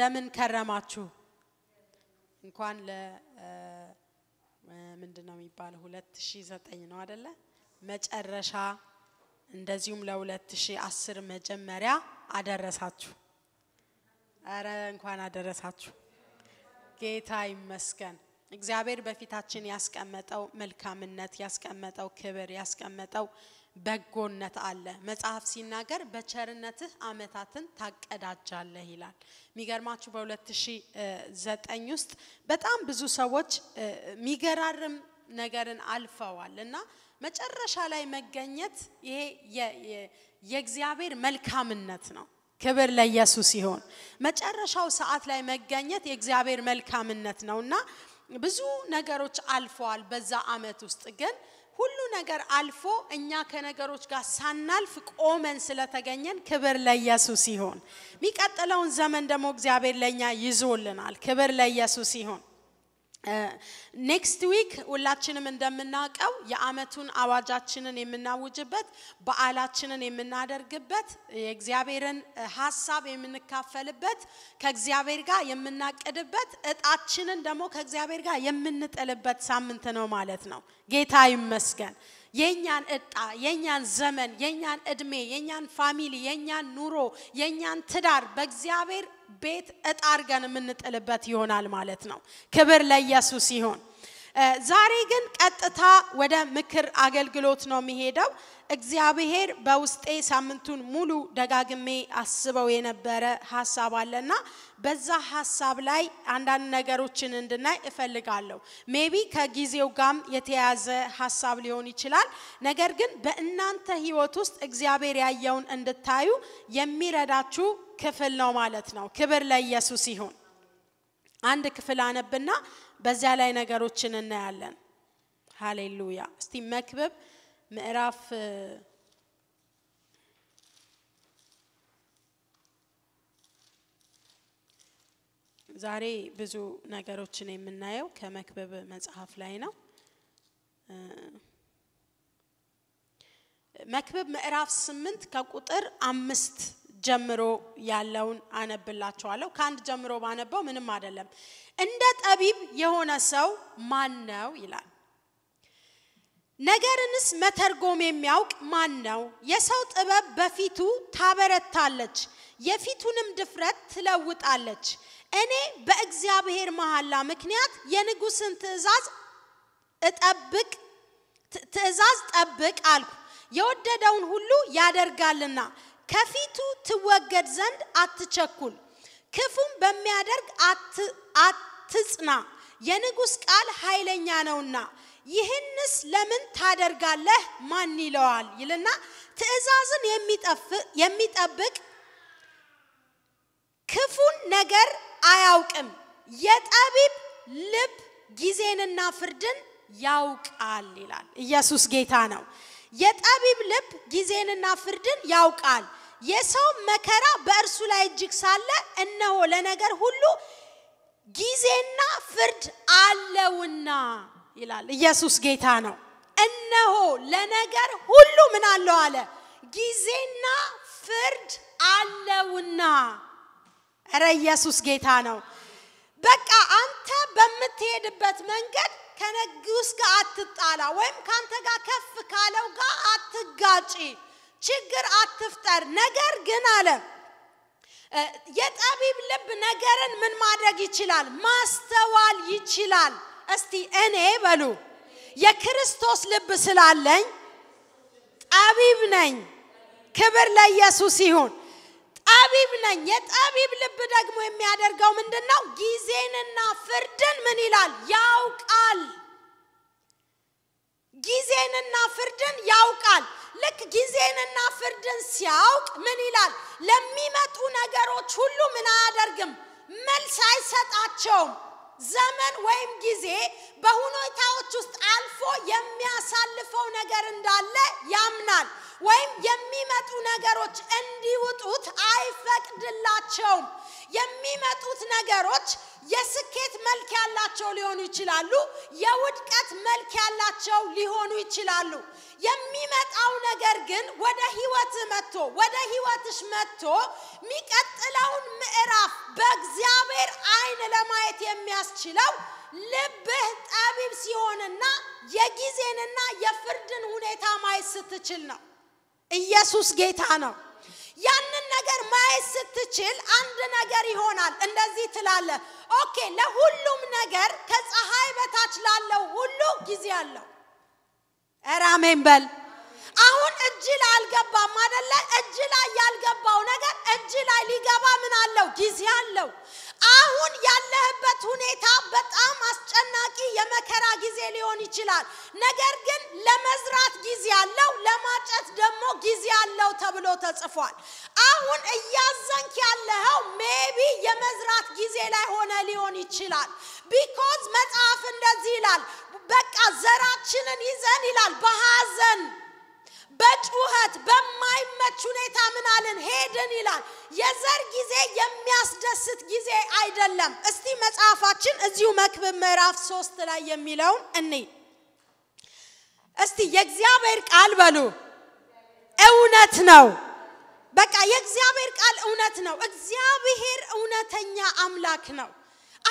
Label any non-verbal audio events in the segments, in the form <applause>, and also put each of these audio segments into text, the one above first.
እንደምን ከረማችሁ። እንኳን ለ ምንድን ነው የሚባለው 2009 ነው አደለ መጨረሻ እንደዚሁም ለ2010 መጀመሪያ አደረሳችሁ። አረ እንኳን አደረሳችሁ። ጌታ ይመስገን። እግዚአብሔር በፊታችን ያስቀመጠው መልካምነት፣ ያስቀመጠው ክብር፣ ያስቀመጠው በጎነት አለ። መጽሐፍ ሲናገር በቸርነትህ አመታትን ታቀዳጃለህ ይላል። የሚገርማችሁ በ2009 ውስጥ በጣም ብዙ ሰዎች የሚገራርም ነገርን አልፈዋል እና መጨረሻ ላይ መገኘት ይሄ የእግዚአብሔር መልካምነት ነው። ክብር ለኢየሱስ ይሆን። መጨረሻው ሰዓት ላይ መገኘት የእግዚአብሔር መልካምነት ነው እና ብዙ ነገሮች አልፈዋል በዛ አመት ውስጥ ግን ሁሉ ነገር አልፎ እኛ ከነገሮች ጋር ሳናልፍ ቆመን ስለተገኘን ክብር ለኢየሱስ ይሁን። የሚቀጥለውን ዘመን ደግሞ እግዚአብሔር ለእኛ ይዞልናል። ክብር ለኢየሱስ ይሁን። ኔክስት ዊክ ሁላችንም እንደምናውቀው የአመቱን አዋጃችንን የምናውጅበት በዓላችንን የምናደርግበት የእግዚአብሔርን ሀሳብ የምንካፈልበት ከእግዚአብሔር ጋር የምናቅድበት እጣችንን ደግሞ ከእግዚአብሔር ጋር የምንጥልበት ሳምንት ነው ማለት ነው። ጌታ ይመስገን። የኛን እጣ፣ የኛን ዘመን፣ የኛን እድሜ፣ የኛን ፋሚሊ፣ የኛን ኑሮ፣ የኛን ትዳር በእግዚአብሔር ቤት እጣ አድርገን የምንጥልበት ይሆናል ማለት ነው። ክብር ለኢየሱስ ይሁን። ዛሬ ግን ቀጥታ ወደ ምክር አገልግሎት ነው የሚሄደው። እግዚአብሔር በውስጤ ሳምንቱን ሙሉ ደጋግሜ አስበው የነበረ ሀሳብ አለና በዛ ሀሳብ ላይ አንዳንድ ነገሮችን እንድናይ እፈልጋለሁ። ሜቢ ከጊዜው ጋም የተያያዘ ሀሳብ ሊሆን ይችላል። ነገር ግን በእናንተ ህይወት ውስጥ እግዚአብሔር ያየውን እንድታዩ የሚረዳችሁ ክፍል ነው ማለት ነው። ክብር ለኢየሱስ ይሁን። አንድ ክፍል አነብና በዚያ ላይ ነገሮችን እናያለን። ሃሌሉያ። እስቲ መክብብ ምዕራፍ ዛሬ ብዙ ነገሮችን የምናየው ከመክብብ መጽሐፍ ላይ ነው። መክብብ ምዕራፍ ስምንት ከቁጥር አምስት ጀምሮ ያለውን አነብላችኋለሁ። ከአንድ ጀምሮ ባነበው ምንም አይደለም። እንደ ጠቢብ የሆነ ሰው ማን ነው ይላል። ነገርንስ መተርጎም የሚያውቅ ማን ነው? የሰው ጥበብ በፊቱ ታበረታለች፣ የፊቱንም ድፍረት ትለውጣለች። እኔ በእግዚአብሔር መሐላ ምክንያት የንጉሥን ትእዛዝ እጠብቅ ትእዛዝ ጠብቅ አልኩ። የወደደውን ሁሉ ያደርጋልና ከፊቱ ትወገድ ዘንድ አትቸኩል፣ ክፉም በሚያደርግ አትጽና፣ የንጉሥ ቃል ኃይለኛ ነውና። ይህንስ ለምን ታደርጋለህ? ማን ይለዋል ይልና ትእዛዝን የሚጠብቅ ክፉን ነገር አያውቅም። የጠቢብ ልብ ጊዜንና ፍርድን ያውቃል ይላል። ኢየሱስ ጌታ ነው። የጠቢብ ልብ ጊዜንና ፍርድን ያውቃል። የሰው መከራ በእርሱ ላይ እጅግ ሳለ እነሆ ለነገር ሁሉ ጊዜና ፍርድ አለውና ይላል። ኢየሱስ ጌታ ነው። እነሆ ለነገር ሁሉ ምን አለው አለ ጊዜና ፍርድ አለውና። እረ ኢየሱስ ጌታ ነው። በቃ አንተ በምትሄድበት መንገድ ከንጉስ ጋር አትጣላ፣ ወይም ከአንተ ጋር ከፍ ካለው ጋር አትጋጪ። ችግር አትፍጠር። ነገር ግን አለ የጠቢብ ልብ ነገርን ምን ማድረግ ይችላል? ማስተዋል ይችላል። እስቲ እኔ በሉ የክርስቶስ ልብ ስላለኝ ጠቢብ ነኝ። ክብር ለኢየሱስ ይሁን። ጠቢብ ነኝ። የጠቢብ ልብ ደግሞ የሚያደርገው ምንድን ነው? ጊዜንና ፍርድን ምን ይላል? ያውቃል። ጊዜንና ፍርድን ያውቃል። ልክ ጊዜንና ፍርድን ሲያውቅ ምን ይላል? ለሚመጡ ነገሮች ሁሉ ምን አያደርግም? መልስ አይሰጣቸውም። ዘመን ወይም ጊዜ በሁኔታዎች ውስጥ አልፎ የሚያሳልፈው ነገር እንዳለ ያምናል። ወይም የሚመጡ ነገሮች እንዲውጡት አይፈቅድላቸውም። የሚመጡት ነገሮች የስኬት መልክ ያላቸው ሊሆኑ ይችላሉ፣ የውድቀት መልክ ያላቸው ሊሆኑ ይችላሉ። የሚመጣው ነገር ግን ወደ ህይወት መጥቶ ወደ ህይወትሽ መጥቶ የሚቀጥለውን ምዕራፍ በእግዚአብሔር አይን ለማየት የሚያስችለው ልብህ ጠቢብ ሲሆንና የጊዜንና የፍርድን ሁኔታ ማየት ስትችል ነው። ኢየሱስ ጌታ ነው። ያንን ነገር ማየት ስትችል አንድ ነገር ይሆናል። እንደዚህ ትላለ፣ ኦኬ፣ ለሁሉም ነገር ከፀሐይ በታች ላለው ሁሉ ጊዜ አለው። ኧረ በል። አሁን እጅ ላይ አልገባም አደለ? እጅ ላይ ያልገባው ነገር እጅ ላይ ሊገባ ምን አለው? ጊዜ አለው። አሁን ያለህበት ሁኔታ በጣም አስጨናቂ የመከራ ጊዜ ሊሆን ይችላል። ነገር ግን ለመዝራት ጊዜ አለው፣ ለማጨት ደግሞ ጊዜ አለው ተብሎ ተጽፏል። አሁን እያዘንክ ያለኸው ሜቢ የመዝራት ጊዜ ላይ ሆነ ሊሆን ይችላል። ቢኮዝ መጽሐፍ እንደዚህ ይላል፣ በቃ ዘራችንን ይዘን ይላል በሐዘን በጩኸት በማይመች ሁኔታ ምን አልን ሄድን ይላል። የዘር ጊዜ የሚያስደስት ጊዜ አይደለም። እስቲ መጽሐፋችን እዚሁ መክብብ ምዕራፍ ሶስት ላይ የሚለውን እኔ እስቲ የእግዚአብሔር ቃል በሉ እውነት ነው። በቃ የእግዚአብሔር ቃል እውነት ነው። እግዚአብሔር እውነተኛ አምላክ ነው።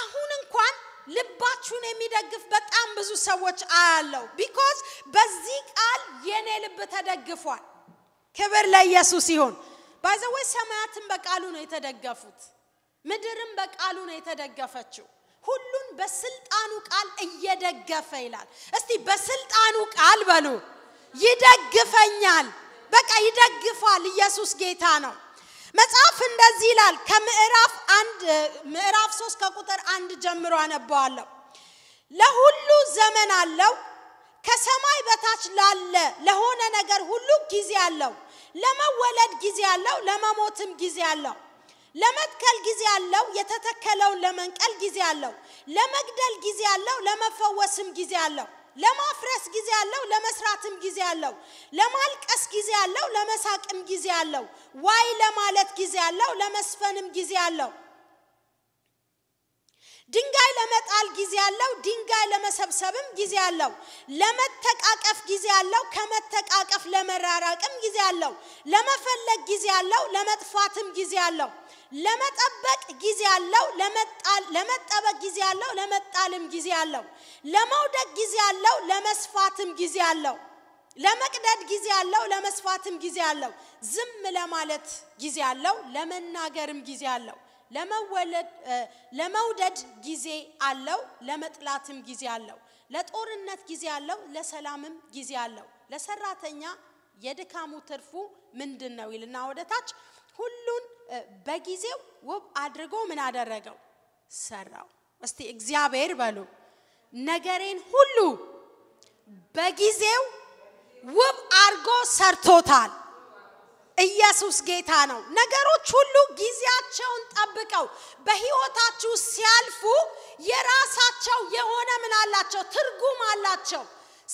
አሁን እንኳን ልባችሁን የሚደግፍ በጣም ብዙ ሰዎች አያለው። ቢኮዝ በዚህ ቃል የኔ ልብ ተደግፏል። ክብር ለኢየሱስ ይሁን። ባይዘወይ ሰማያትን በቃሉ ነው የተደገፉት፣ ምድርም በቃሉ ነው የተደገፈችው። ሁሉን በስልጣኑ ቃል እየደገፈ ይላል። እስቲ በስልጣኑ ቃል በሉ ይደግፈኛል። በቃ ይደግፋል። ኢየሱስ ጌታ ነው። መጽሐፍ እንደዚህ ይላል ከምዕራፍ አንድ ምዕራፍ ሶስት ከቁጥር አንድ ጀምሮ አነባዋለሁ ለሁሉ ዘመን አለው ከሰማይ በታች ላለ ለሆነ ነገር ሁሉ ጊዜ አለው ለመወለድ ጊዜ አለው ለመሞትም ጊዜ አለው ለመትከል ጊዜ አለው የተተከለውን ለመንቀል ጊዜ አለው ለመግደል ጊዜ አለው ለመፈወስም ጊዜ አለው ለማፍረስ ጊዜ አለው፣ ለመስራትም ጊዜ አለው። ለማልቀስ ጊዜ አለው፣ ለመሳቅም ጊዜ አለው። ዋይ ለማለት ጊዜ አለው፣ ለመስፈንም ጊዜ አለው። ድንጋይ ለመጣል ጊዜ አለው። ድንጋይ ለመሰብሰብም ጊዜ አለው። ለመተቃቀፍ ጊዜ አለው። ከመተቃቀፍ ለመራራቅም ጊዜ አለው። ለመፈለግ ጊዜ አለው። ለመጥፋትም ጊዜ አለው። ለመጠበቅ ጊዜ አለው። ለመጠበቅ ጊዜ አለው። ለመጣልም ጊዜ አለው። ለመውደቅ ጊዜ አለው። ለመስፋትም ጊዜ አለው። ለመቅደድ ጊዜ አለው። ለመስፋትም ጊዜ አለው። ዝም ለማለት ጊዜ አለው። ለመናገርም ጊዜ አለው። ለመውደድ ጊዜ አለው፣ ለመጥላትም ጊዜ አለው። ለጦርነት ጊዜ አለው፣ ለሰላምም ጊዜ አለው። ለሰራተኛ የድካሙ ትርፉ ምንድን ነው ይልና ወደታች ሁሉን በጊዜው ውብ አድርጎ ምን አደረገው? ሰራው። እስቲ እግዚአብሔር በሉ ነገሬን ሁሉ በጊዜው ውብ አድርጎ ሰርቶታል። ኢየሱስ ጌታ ነው። ነገሮች ሁሉ ጊዜያቸውን ጠብቀው በህይወታችሁ ሲያልፉ የራሳቸው የሆነ ምን አላቸው? ትርጉም አላቸው።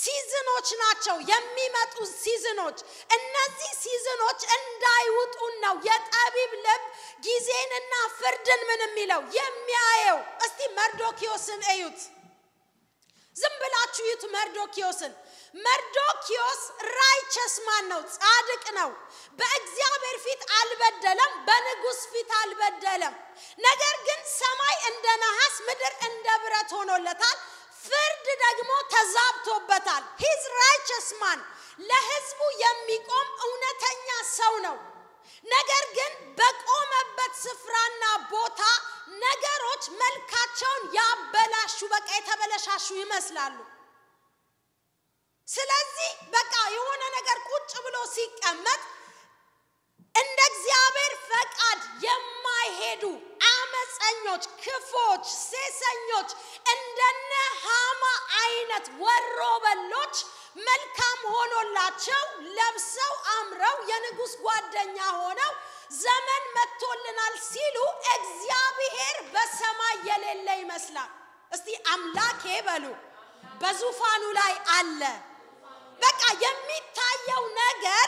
ሲዝኖች ናቸው የሚመጡ ሲዝኖች። እነዚህ ሲዝኖች እንዳይውጡን ነው የጠቢብ ልብ ጊዜንና ፍርድን ምን የሚለው የሚያየው። እስቲ መርዶኪዮስን እዩት። ዝም ብላችሁ እዩት መርዶኪዮስን። መርዶኪዮስ ራይቸስ ማን ነው? ጻድቅ ነው። በእግዚአብሔር ፊት አልበደለም፣ በንጉሥ ፊት አልበደለም። ነገር ግን ሰማይ እንደ ነሐስ፣ ምድር እንደ ብረት ሆኖለታል። ፍርድ ደግሞ ተዛብቶበታል። ሂዝ ራይቸስ ማን ለህዝቡ የሚቆም እውነተኛ ሰው ነው። ነገር ግን በቆመበት ስፍራና ቦታ ነገሮች መልካቸውን ያበላሹ፣ በቃ የተበለሻሹ ይመስላሉ። ስለዚህ በቃ የሆነ ነገር ቁጭ ብሎ ሲቀመጥ እንደ እግዚአብሔር ፈቃድ የማይሄዱ አመፀኞች፣ ክፎች፣ ሴሰኞች እንደነ ሃማ አይነት ወሮ በሎች መልካም ሆኖላቸው ለብሰው አምረው የንጉሥ ጓደኛ ሆነው ዘመን መጥቶልናል ሲሉ እግዚአብሔር በሰማይ የሌለ ይመስላል። እስቲ አምላኬ በሉ በዙፋኑ ላይ አለ በቃ የሚታየው ነገር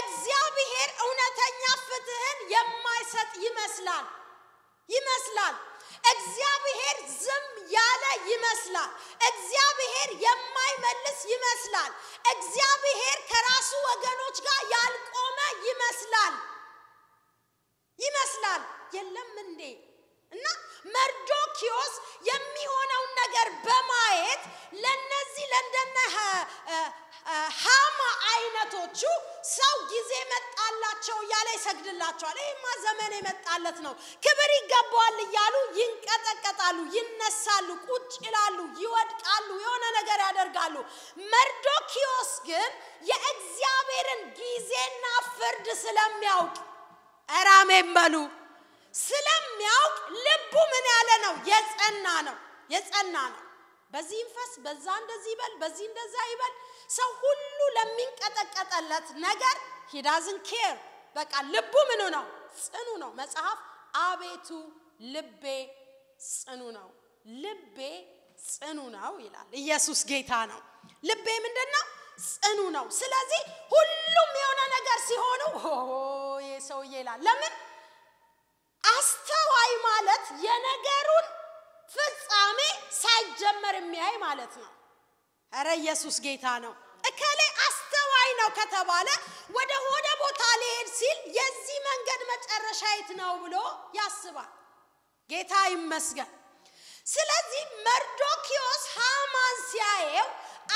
እግዚአብሔር እውነተኛ ፍትህን የማይሰጥ ይመስላል ይመስላል እግዚአብሔር ዝም ያለ ይመስላል። እግዚአብሔር የማይመልስ ይመስላል። እግዚአብሔር ከራሱ ወገኖች ጋር ያልቆመ ይመስላል ይመስላል የለም እንዴ? እና መርዶኪዮስ የሚሆነውን ነገር በማየት ለነዚህ ለንደነ ሀማ አይነቶቹ ሰው ጊዜ መጣላቸው እያለ ይሰግድላቸዋል። ይህማ ዘመን የመጣለት ነው፣ ክብር ይገባዋል እያሉ ይንቀጠቀጣሉ፣ ይነሳሉ፣ ቁጭ ይላሉ፣ ይወድቃሉ፣ የሆነ ነገር ያደርጋሉ። መርዶኪዮስ ግን የእግዚአብሔርን ጊዜና ፍርድ ስለሚያውቅ እራሜን በሉ ስለሚያውቅ ልቡ ምን ያለ ነው? የጸና ነው፣ የጸና ነው። በዚህ ይንፈስ፣ በዛ እንደዚህ ይበል፣ በዚህ እንደዛ ይበል ሰው ሁሉ ለሚንቀጠቀጠለት ነገር ሂዳዝን ኬር በቃ ልቡ ምኑ ነው ጽኑ ነው። መጽሐፍ አቤቱ ልቤ ጽኑ ነው፣ ልቤ ጽኑ ነው ይላል። ኢየሱስ ጌታ ነው። ልቤ ምንድን ነው? ጽኑ ነው። ስለዚህ ሁሉም የሆነ ነገር ሲሆኑ ይሄ ሰውዬ ይላል። ለምን አስተዋይ ማለት የነገሩን ፍጻሜ ሳይጀመር የሚያይ ማለት ነው። እረ ኢየሱስ ጌታ ነው። እከሌ አስተዋይ ነው ከተባለ ወደ ሆነ ቦታ ሊሄድ ሲል የዚህ መንገድ መጨረሻ የት ነው ብሎ ያስባል። ጌታ ይመስገን። ስለዚህ መርዶኪዮስ ሃማን ሲያየው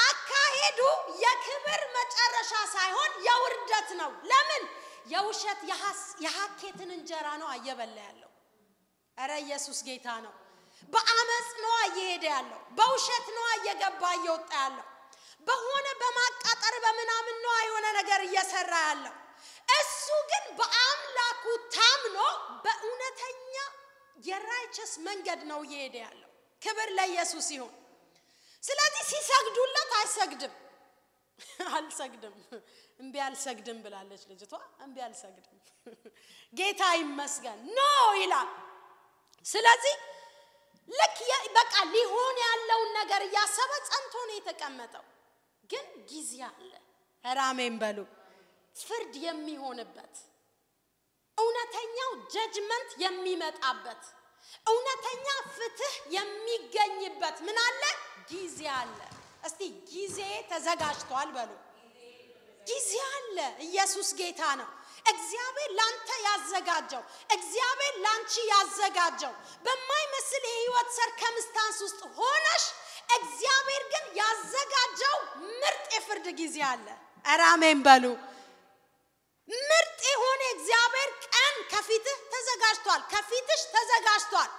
አካሄዱ የክብር መጨረሻ ሳይሆን የውርደት ነው። ለምን? የውሸት የሀኬትን እንጀራ ነው እየበላ ያለው። እረ ኢየሱስ ጌታ ነው። በአመፅ ነዋ እየሄደ ያለው፣ በውሸት ነዋ እየገባ እየወጣ ያለው፣ በሆነ በማቃጠር በምናምን ነዋ የሆነ ነገር እየሰራ ያለው። እሱ ግን በአምላኩ ታምኖ በእውነተኛ የራይቸስ መንገድ ነው እየሄደ ያለው። ክብር ለኢየሱስ ይሁን። ስለዚህ ሲሰግዱለት አይሰግድም። <laughs> አልሰግድም እምቢ አልሰግድም ብላለች ልጅቷ። እምቢ አልሰግድም <laughs> ጌታ ይመስገን ኖ ይላል። ስለዚህ ልክ በቃ ሊሆን ያለውን ነገር እያሰበ ጸንቶ ነው የተቀመጠው። ግን ጊዜ አለ። ራሜን በሉ ፍርድ የሚሆንበት እውነተኛው ጀጅመንት የሚመጣበት እውነተኛ ፍትህ የሚገኝበት ምን አለ? ጊዜ አለ። እስቲ ጊዜ ተዘጋጅቷል በሉ። ጊዜ አለ። ኢየሱስ ጌታ ነው። እግዚአብሔር ላንተ ያዘጋጀው እግዚአብሔር ላንቺ ያዘጋጀው በማይመስል የህይወት ሰርከምስታንስ ውስጥ ሆነሽ እግዚአብሔር ግን ያዘጋጀው ምርጥ የፍርድ ጊዜ አለ። ኧረ በሉ። ምርጥ የሆነ እግዚአብሔር ቀን ከፊትህ ተዘጋጅቷል፣ ከፊትሽ ተዘጋጅቷል።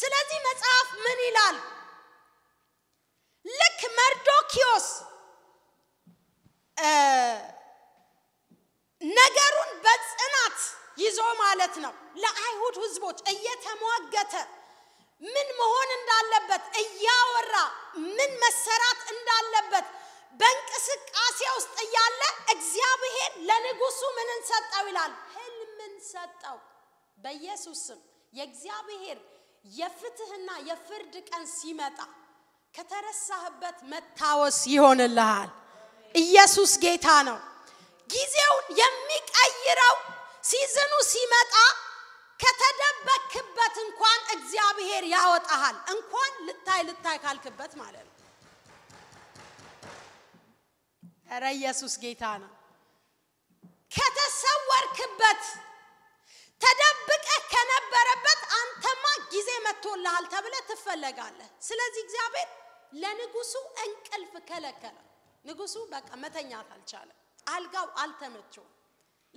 ስለዚህ መጽሐፍ ምን ይላል? ልክ መርዶኪዮስ ነገሩን በጽናት ይዞ ማለት ነው ለአይሁድ ህዝቦች እየተሟገተ ምን መሆን እንዳለበት እያወራ ምን መሰራት እንዳለበት በእንቅስቃሴ ውስጥ እያለ እግዚአብሔር ለንጉሱ ምንን ሰጠው ይላል ህልምን ሰጠው በኢየሱስም ስም የእግዚአብሔር የፍትህና የፍርድ ቀን ሲመጣ ከተረሳህበት መታወስ ይሆንልሃል ኢየሱስ ጌታ ነው ጊዜውን የሚቀይረው ሲዝኑ ሲመጣ ከተደበክበት እንኳን እግዚአብሔር ያወጣሃል። እንኳን ልታይ ልታይ ካልክበት ማለት ነው። ኧረ ኢየሱስ ጌታ ነው። ከተሰወርክበት ተደብቀ ከነበረበት አንተማ ጊዜ መጥቶልሃል ተብለ ትፈለጋለህ። ስለዚህ እግዚአብሔር ለንጉሱ እንቅልፍ ከለከለ። ንጉሱ በቃ መተኛት አልቻለም። አልጋው አልተመቸውም።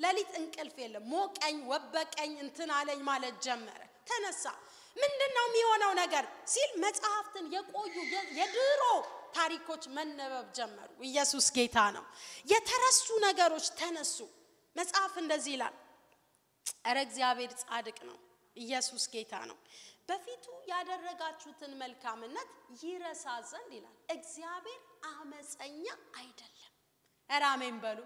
ሌሊት እንቅልፍ የለም። ሞቀኝ፣ ወበቀኝ፣ እንትን አለኝ ማለት ጀመረ። ተነሳ። ምንድን ነው የሚሆነው ነገር ሲል መጽሐፍትን የቆዩ የድሮ ታሪኮች መነበብ ጀመሩ። ኢየሱስ ጌታ ነው። የተረሱ ነገሮች ተነሱ። መጽሐፍ እንደዚህ ይላል፣ እረ እግዚአብሔር ጻድቅ ነው፣ ኢየሱስ ጌታ ነው፣ በፊቱ ያደረጋችሁትን መልካምነት ይረሳ ዘንድ ይላል። እግዚአብሔር አመፀኛ አይደለም። እራሜን በሉ።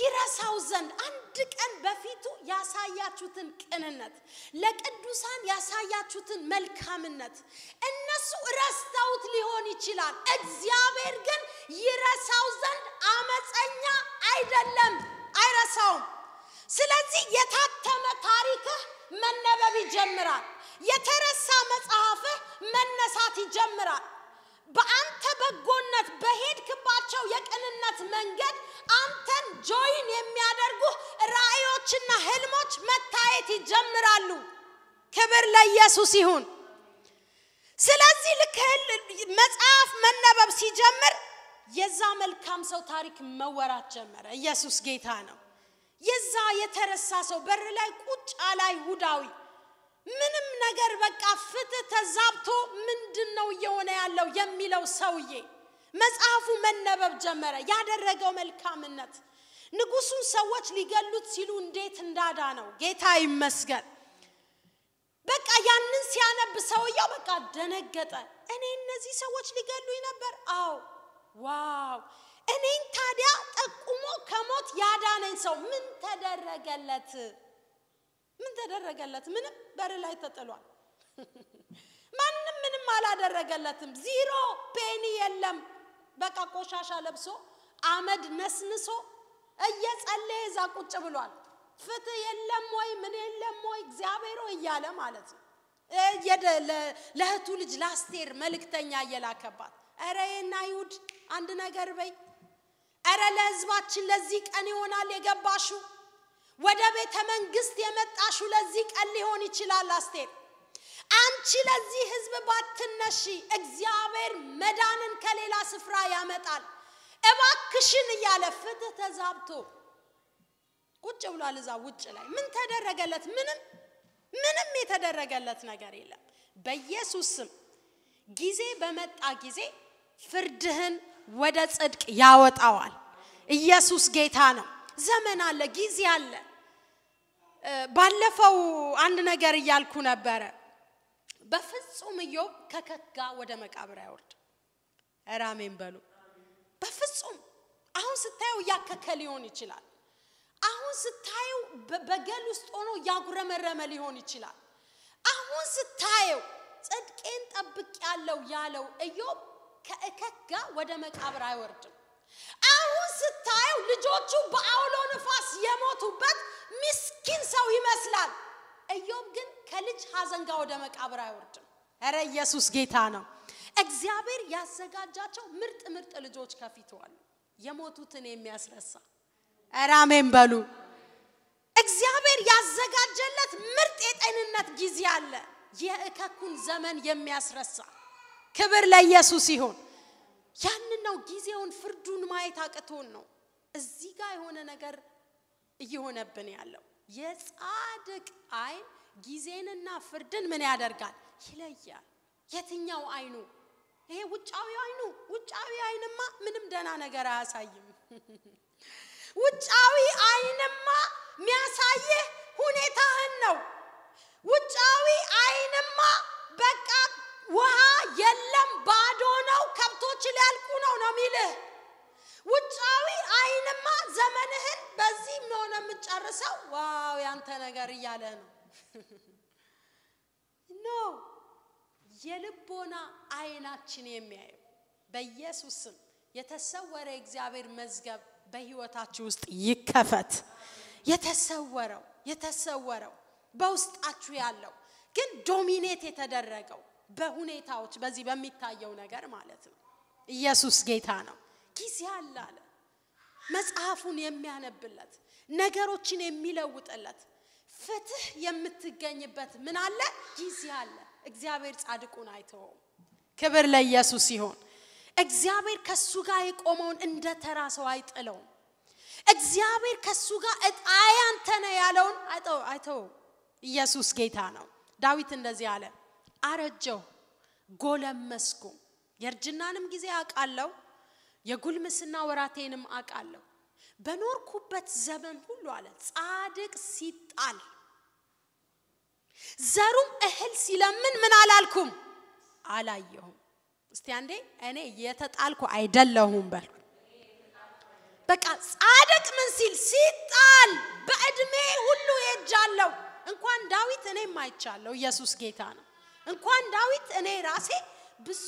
ይረሳው ዘንድ አንድ ቀን በፊቱ ያሳያችሁትን ቅንነት፣ ለቅዱሳን ያሳያችሁትን መልካምነት እነሱ ረስተውት ሊሆን ይችላል። እግዚአብሔር ግን ይረሳው ዘንድ አመፀኛ አይደለም፣ አይረሳውም። ስለዚህ የታተመ ታሪክህ መነበብ ይጀምራል። የተረሳ መጽሐፍህ መነሳት ይጀምራል። በአንተ በጎነት በሄድክባቸው የቅንነት መንገድ አንተን ጆይን የሚያደርጉ ራእዮችና ህልሞች መታየት ይጀምራሉ ክብር ለኢየሱስ ይሁን ስለዚህ ልክ መጽሐፍ መነበብ ሲጀምር የዛ መልካም ሰው ታሪክ መወራት ጀመረ ኢየሱስ ጌታ ነው የዛ የተረሳ ሰው በር ላይ ቁጭ አለ አይሁዳዊ ምንም ነገር በቃ ፍትህ ተዛብቶ ምንድን ነው እየሆነ ያለው የሚለው ሰውዬ መጽሐፉ መነበብ ጀመረ። ያደረገው መልካምነት ንጉሱን ሰዎች ሊገሉት ሲሉ እንዴት እንዳዳ ነው ጌታ ይመስገን። በቃ ያንን ሲያነብ ሰውየው በቃ ደነገጠ። እኔ እነዚህ ሰዎች ሊገሉኝ ነበር። አዎ፣ ዋው! እኔን ታዲያ ጠቁሞ ከሞት ያዳነኝ ሰው ምን ተደረገለት? ምን ተደረገለት? ምንም በር ላይ ተጥሏል። <laughs> ማንም ምንም አላደረገለትም። ዚሮ ፔኒ የለም። በቃ ቆሻሻ ለብሶ አመድ ነስንሶ እየጸለየ እዛ ቁጭ ብሏል። ፍትህ የለም ወይ ምን የለም ወይ እግዚአብሔር እያለ ማለት ነው። ለእህቱ ልጅ ላስቴር መልእክተኛ እየላከባት እረ የና ይሁድ አንድ ነገር በይ፣ እረ ለህዝባችን ለዚህ ቀን ይሆናል የገባሽው ወደ ቤተ መንግስት የመጣሹ ለዚህ ቀን ሊሆን ይችላል። አስቴር አንቺ ለዚህ ህዝብ ባትነሺ እግዚአብሔር መዳንን ከሌላ ስፍራ ያመጣል። እባክሽን እያለ ፍትህ ተዛብቶ ቁጭ ብሏል። እዛ ውጭ ላይ ምን ተደረገለት? ምንም ምንም የተደረገለት ነገር የለም። በኢየሱስ ስም ጊዜ በመጣ ጊዜ ፍርድህን ወደ ጽድቅ ያወጣዋል። ኢየሱስ ጌታ ነው። ዘመን አለ፣ ጊዜ አለ። ባለፈው አንድ ነገር እያልኩ ነበረ። በፍጹም ኢዮብ ከከጋ ወደ መቃብር አይወርድ። ራሜን በሉ። በፍጹም አሁን ስታየው እያከከ ሊሆን ይችላል። አሁን ስታየው በገል ውስጥ ሆኖ እያጉረመረመ ሊሆን ይችላል። አሁን ስታየው ጽድቄን ጠብቅ ያለው ያለው ኢዮብ ከእከክ ጋር ወደ መቃብር አይወርድም። አሁን ስታየው ልጆቹ በአውሎ ንፋስ የሞቱበት ምስኪን ሰው ይመስላል። ኢዮብ ግን ከልጅ ሀዘንጋ ጋር ወደ መቃብር አይወርድም። እረ ኢየሱስ ጌታ ነው። እግዚአብሔር ያዘጋጃቸው ምርጥ ምርጥ ልጆች ከፊቱ አሉ። የሞቱትን የሚያስረሳ እረ አሜን በሉ። እግዚአብሔር ያዘጋጀለት ምርጥ የጤንነት ጊዜ አለ። የእከኩን ዘመን የሚያስረሳ ክብር ለኢየሱስ ይሁን። ያንን ነው ጊዜውን ፍርዱን ማየት አቅቶን ነው እዚህ ጋር የሆነ ነገር እየሆነብን ያለው። የጻድቅ አይን ጊዜንና ፍርድን ምን ያደርጋል? ይለያል። የትኛው አይኑ? ይሄ ውጫዊ አይኑ። ውጫዊ አይንማ ምንም ደህና ነገር አያሳይም። <laughs> ውጫዊ አይንማ የሚያሳይህ ሁኔታህን ነው። ውጫዊ አይንማ በቃ ውሃ የለም፣ ባዶ ነው፣ ከብቶች ሊያልቁ ነው ነው የሚልህ። ውጫዊ አይንማ ዘመንህን በዚህ ሆነ የምጨርሰው ዋው ያንተ ነገር እያለ ነው። <laughs> ኖ የልቦና አይናችን የሚያየው በኢየሱስም የተሰወረ እግዚአብሔር መዝገብ በህይወታችሁ ውስጥ ይከፈት። የተሰወረው የተሰወረው በውስጣችሁ ያለው ግን ዶሚኔት የተደረገው በሁኔታዎች በዚህ በሚታየው ነገር ማለት ነው። ኢየሱስ ጌታ ነው። ጊዜ አለ አለ መጽሐፉን የሚያነብለት ነገሮችን የሚለውጥለት ፍትህ የምትገኝበት ምን አለ? ጊዜ አለ። እግዚአብሔር ጻድቁን አይተወውም። ክብር ለኢየሱስ ሲሆን እግዚአብሔር ከእሱ ጋር የቆመውን እንደ ተራ ሰው አይጥለውም። እግዚአብሔር ከእሱ ጋር እጣ ያንተነ ያለውን አይተው ኢየሱስ ጌታ ነው። ዳዊት እንደዚህ አለ፣ አረጀው፣ ጎለመስኩ። የእርጅናንም ጊዜ አውቃለሁ፣ የጉልምስና ወራቴንም አቃለው። በኖርኩበት ዘመን ሁሉ አለ ጻድቅ ሲጣል ዘሩም እህል ሲለምን ምን አላልኩም አላየሁም። እስቲ አንዴ እኔ የተጣልኩ አይደለሁም በል። በቃ ጻድቅ ምን ሲል ሲጣል በእድሜ ሁሉ ሄጃለሁ። እንኳን ዳዊት እኔም አይቻለሁ። ኢየሱስ ጌታ ነው። እንኳን ዳዊት እኔ ራሴ ብዙ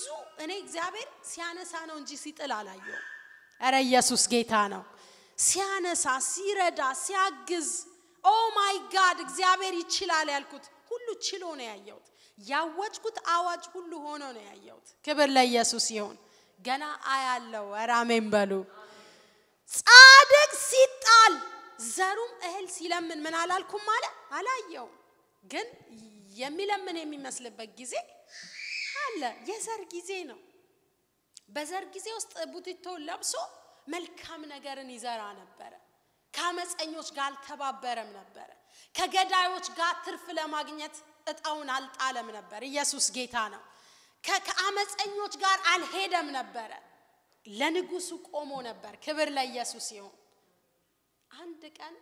እኔ እግዚአብሔር ሲያነሳ ነው እንጂ ሲጥል አላየው። እረ ኢየሱስ ጌታ ነው። ሲያነሳ፣ ሲረዳ፣ ሲያግዝ ኦ ማይ ጋድ እግዚአብሔር ይችላል ያልኩት ሁሉ ችሎ ነው ያየሁት። ያወጭኩት አዋጅ ሁሉ ሆኖ ነው ያየሁት። ክብር ለኢየሱስ ይሁን። ገና አያለው። ኧረ አሜን በሉ። ጻድቅ ሲጣል ዘሩም እህል ሲለምን ምን አላልኩም አለ አላየው ግን የሚለምን የሚመስልበት ጊዜ አለ። የዘር ጊዜ ነው። በዘር ጊዜ ውስጥ ቡትቶ ለብሶ መልካም ነገርን ይዘራ ነበረ። ከአመፀኞች ጋር አልተባበረም ነበረ። ከገዳዮች ጋር ትርፍ ለማግኘት እጣውን አልጣለም ነበር። ኢየሱስ ጌታ ነው። ከአመፀኞች ጋር አልሄደም ነበረ። ለንጉሱ ቆሞ ነበር። ክብር ለኢየሱስ ይሁን። አንድ ቀን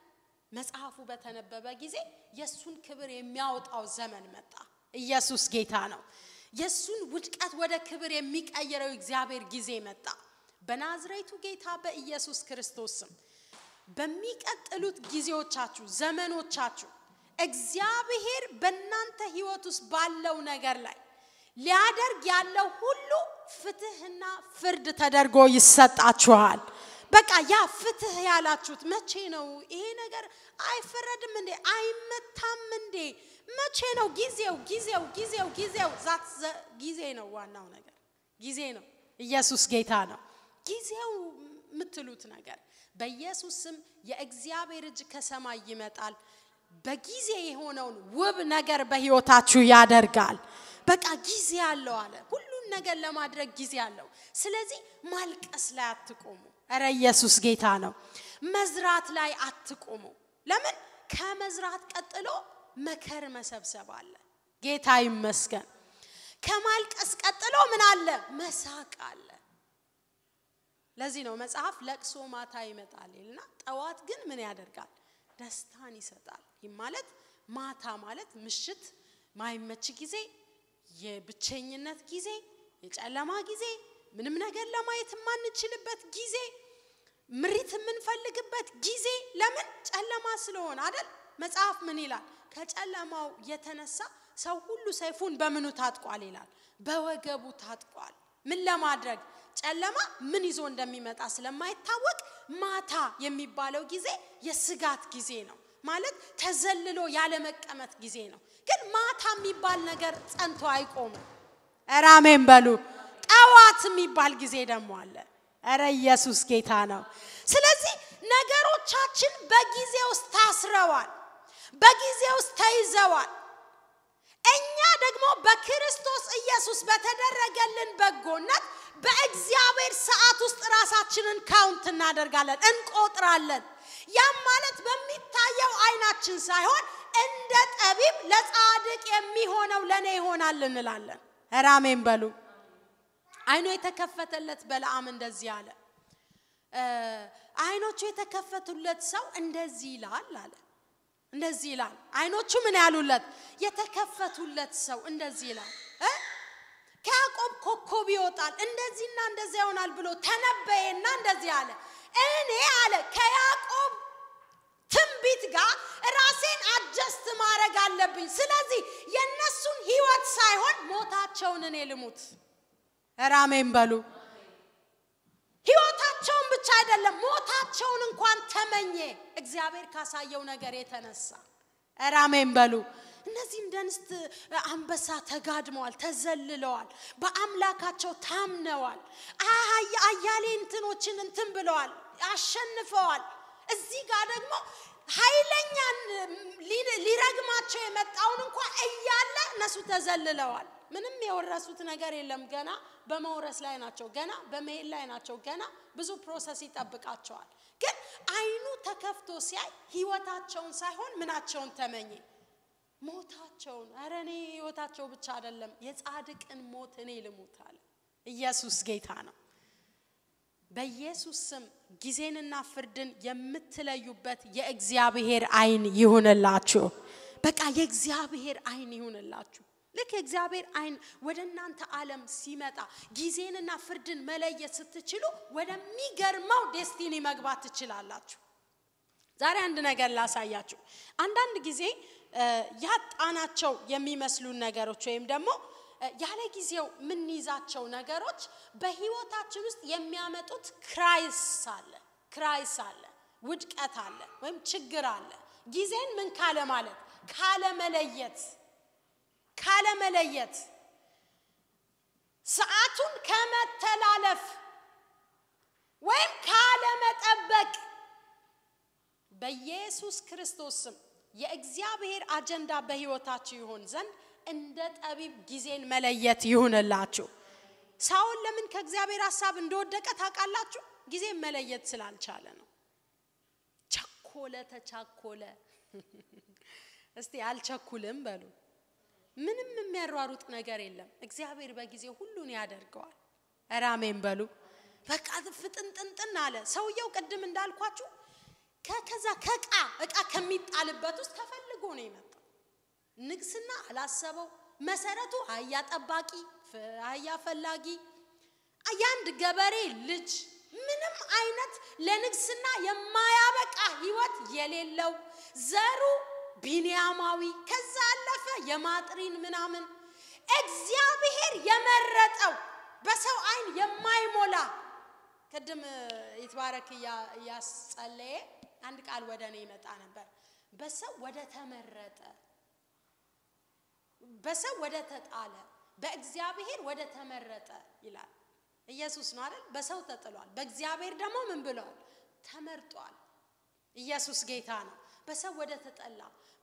መጽሐፉ በተነበበ ጊዜ የእሱን ክብር የሚያወጣው ዘመን መጣ። ኢየሱስ ጌታ ነው። የእሱን ውድቀት ወደ ክብር የሚቀይረው እግዚአብሔር ጊዜ መጣ። በናዝሬቱ ጌታ በኢየሱስ ክርስቶስ ስም በሚቀጥሉት ጊዜዎቻችሁ፣ ዘመኖቻችሁ እግዚአብሔር በእናንተ ህይወት ውስጥ ባለው ነገር ላይ ሊያደርግ ያለው ሁሉ ፍትህና ፍርድ ተደርጎ ይሰጣችኋል። በቃ ያ ፍትህ ያላችሁት መቼ ነው? ይሄ ነገር አይፈረድም እንዴ? አይመታም እንዴ? መቼ ነው? ጊዜው ጊዜው ጊዜው ጊዜው ዛት ጊዜ ነው። ዋናው ነገር ጊዜ ነው። ኢየሱስ ጌታ ነው። ጊዜው የምትሉት ነገር በኢየሱስ ስም የእግዚአብሔር እጅ ከሰማይ ይመጣል። በጊዜ የሆነውን ውብ ነገር በህይወታችሁ ያደርጋል። በቃ ጊዜ አለው አለ። ሁሉን ነገር ለማድረግ ጊዜ አለው። ስለዚህ ማልቀስ ላይ አትቆሙ። እረ ኢየሱስ ጌታ ነው። መዝራት ላይ አትቁሙ። ለምን ከመዝራት ቀጥሎ መከር መሰብሰብ አለ። ጌታ ይመስገን። ከማልቀስ ቀጥሎ ምን አለ? መሳቅ አለ። ለዚህ ነው መጽሐፍ ለቅሶ ማታ ይመጣል ይልና ጠዋት ግን ምን ያደርጋል? ደስታን ይሰጣል። ይህ ማለት ማታ ማለት ምሽት፣ ማይመች ጊዜ፣ የብቸኝነት ጊዜ፣ የጨለማ ጊዜ፣ ምንም ነገር ለማየት የማንችልበት ጊዜ ምሪት የምንፈልግበት ጊዜ ለምን ጨለማ ስለሆነ አይደል? መጽሐፍ ምን ይላል? ከጨለማው የተነሳ ሰው ሁሉ ሰይፉን በምኑ ታጥቋል ይላል? በወገቡ ታጥቋል። ምን ለማድረግ ጨለማ ምን ይዞ እንደሚመጣ ስለማይታወቅ ማታ የሚባለው ጊዜ የስጋት ጊዜ ነው። ማለት ተዘልሎ ያለመቀመጥ ጊዜ ነው። ግን ማታ የሚባል ነገር ጸንቶ አይቆምም። ራሜን በሉ። ጠዋት የሚባል ጊዜ ደግሞ አለ። እረ ኢየሱስ ጌታ ነው። ስለዚህ ነገሮቻችን በጊዜ ውስጥ ታስረዋል፣ በጊዜ ውስጥ ተይዘዋል። እኛ ደግሞ በክርስቶስ ኢየሱስ በተደረገልን በጎነት በእግዚአብሔር ሰዓት ውስጥ ራሳችንን ካውንት እናደርጋለን፣ እንቆጥራለን። ያም ማለት በሚታየው አይናችን ሳይሆን እንደ ጠቢብ ለጻድቅ የሚሆነው ለእኔ ይሆናል እንላለን። ራሜን በሉ። አይኑ የተከፈተለት በለዓም እንደዚህ አለ። አይኖቹ የተከፈቱለት ሰው እንደዚህ ይላል አለ። እንደዚህ ይላል። አይኖቹ ምን ያሉለት የተከፈቱለት ሰው እንደዚህ ይላል። ከያዕቆብ ኮከብ ይወጣል እንደዚህና እንደዚያ ይሆናል ብሎ ተነበየና እንደዚህ አለ። እኔ አለ ከያዕቆብ ትንቢት ጋር ራሴን አጀስት ማድረግ አለብኝ። ስለዚህ የእነሱን ህይወት ሳይሆን ሞታቸውን እኔ ልሙት። ራሜን በሉ። ህይወታቸውን ብቻ አይደለም ሞታቸውን እንኳን ተመኘ። እግዚአብሔር ካሳየው ነገር የተነሳ ራሜን በሉ። እነዚህም ደንስት አንበሳ ተጋድመዋል፣ ተዘልለዋል፣ በአምላካቸው ታምነዋል፣ አያሌ እንትኖችን እንትን ብለዋል፣ አሸንፈዋል። እዚህ ጋር ደግሞ ኃይለኛን ሊረግማቸው የመጣውን እንኳ እያለ እነሱ ተዘልለዋል። ምንም የወረሱት ነገር የለም። ገና በመውረስ ላይ ናቸው። ገና በመሄድ ላይ ናቸው። ገና ብዙ ፕሮሰስ ይጠብቃቸዋል። ግን አይኑ ተከፍቶ ሲያይ ህይወታቸውን ሳይሆን ምናቸውን ተመኘ ሞታቸውን። ኧረ እኔ ህይወታቸው ብቻ አይደለም የጻድቅን ሞት እኔ ልሙት አለ። ኢየሱስ ጌታ ነው። በኢየሱስ ስም ጊዜንና ፍርድን የምትለዩበት የእግዚአብሔር አይን ይሁንላችሁ። በቃ የእግዚአብሔር አይን ይሁንላችሁ። ልክ እግዚአብሔር አይን ወደ እናንተ ዓለም ሲመጣ ጊዜንና ፍርድን መለየት ስትችሉ ወደሚገርመው ዴስቲኒ መግባት ትችላላችሁ። ዛሬ አንድ ነገር ላሳያችሁ። አንዳንድ ጊዜ ያጣናቸው የሚመስሉን ነገሮች ወይም ደግሞ ያለ ጊዜው የምንይዛቸው ነገሮች በህይወታችን ውስጥ የሚያመጡት ክራይስ አለ ክራይስ አለ ውድቀት አለ ወይም ችግር አለ ጊዜን ምን ካለ ማለት ካለመለየት ካለመለየት፣ ሰዓቱን ከመተላለፍ ወይም ካለመጠበቅ በኢየሱስ ክርስቶስ ስም የእግዚአብሔር አጀንዳ በሕይወታችሁ ይሆን ዘንድ እንደ ጠቢብ ጊዜን መለየት ይሁንላችሁ። ሳውል ለምን ከእግዚአብሔር ሀሳብ እንደወደቀ ታውቃላችሁ? ጊዜ መለየት ስላልቻለ ነው። ቸኮለ ተቻኮለ። <laughs> እስቲ አልቸኩልም በሉት። ምንም የሚያሯሩጥ ነገር የለም። እግዚአብሔር በጊዜ ሁሉን ያደርገዋል። ራሜን በሉ። በቃ ፍጥንጥንጥን አለ ሰውየው። ቅድም እንዳልኳችሁ ከከዛ ከቃ እቃ ከሚጣልበት ውስጥ ተፈልጎ ነው የመጣው። ንግስና አላሰበው። መሰረቱ አያ ጠባቂ፣ አያ ፈላጊ፣ የአንድ ገበሬ ልጅ ምንም አይነት ለንግስና የማያበቃ ህይወት የሌለው ዘሩ ቢንያማዊ ከዛ የማጥሪን ምናምን እግዚአብሔር የመረጠው በሰው አይን የማይሞላ ቅድም ይትባረክ እያስጸለየ አንድ ቃል ወደ እኔ ይመጣ ነበር። በሰው ወደ ተመረጠ፣ በሰው ወደ ተጣለ፣ በእግዚአብሔር ወደ ተመረጠ ይላል። ኢየሱስ ነው አይደል? በሰው ተጥሏል፣ በእግዚአብሔር ደግሞ ምን ብሏል? ተመርጧል። ኢየሱስ ጌታ ነው። በሰው ወደ ተጠላ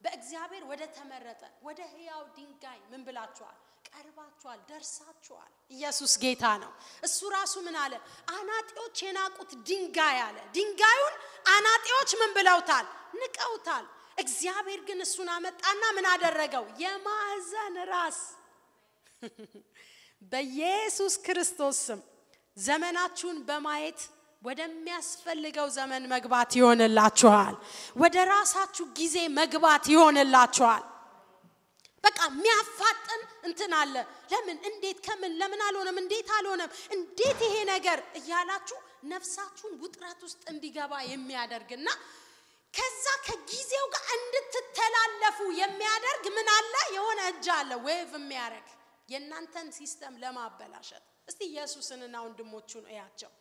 በእግዚአብሔር ወደ ተመረጠ ወደ ህያው ድንጋይ ምን ብላችኋል ቀርባችኋል ደርሳችኋል ኢየሱስ ጌታ ነው እሱ ራሱ ምን አለ አናጢዎች የናቁት ድንጋይ አለ ድንጋዩን አናጢዎች ምን ብለውታል ንቀውታል እግዚአብሔር ግን እሱን አመጣና ምን አደረገው የማዕዘን ራስ በኢየሱስ ክርስቶስ ስም ዘመናችሁን በማየት ወደሚያስፈልገው ዘመን መግባት ይሆንላችኋል። ወደ ራሳችሁ ጊዜ መግባት ይሆንላችኋል። በቃ የሚያፋጥን እንትን አለ። ለምን እንዴት ከምን ለምን አልሆነም እንዴት አልሆነም እንዴት ይሄ ነገር እያላችሁ ነፍሳችሁን ውጥረት ውስጥ እንዲገባ የሚያደርግና ከዛ ከጊዜው ጋር እንድትተላለፉ የሚያደርግ ምን አለ? የሆነ እጅ አለ ዌቭ የሚያደርግ የእናንተን ሲስተም ለማበላሸት። እስቲ ኢየሱስንና ወንድሞቹን እያቸው።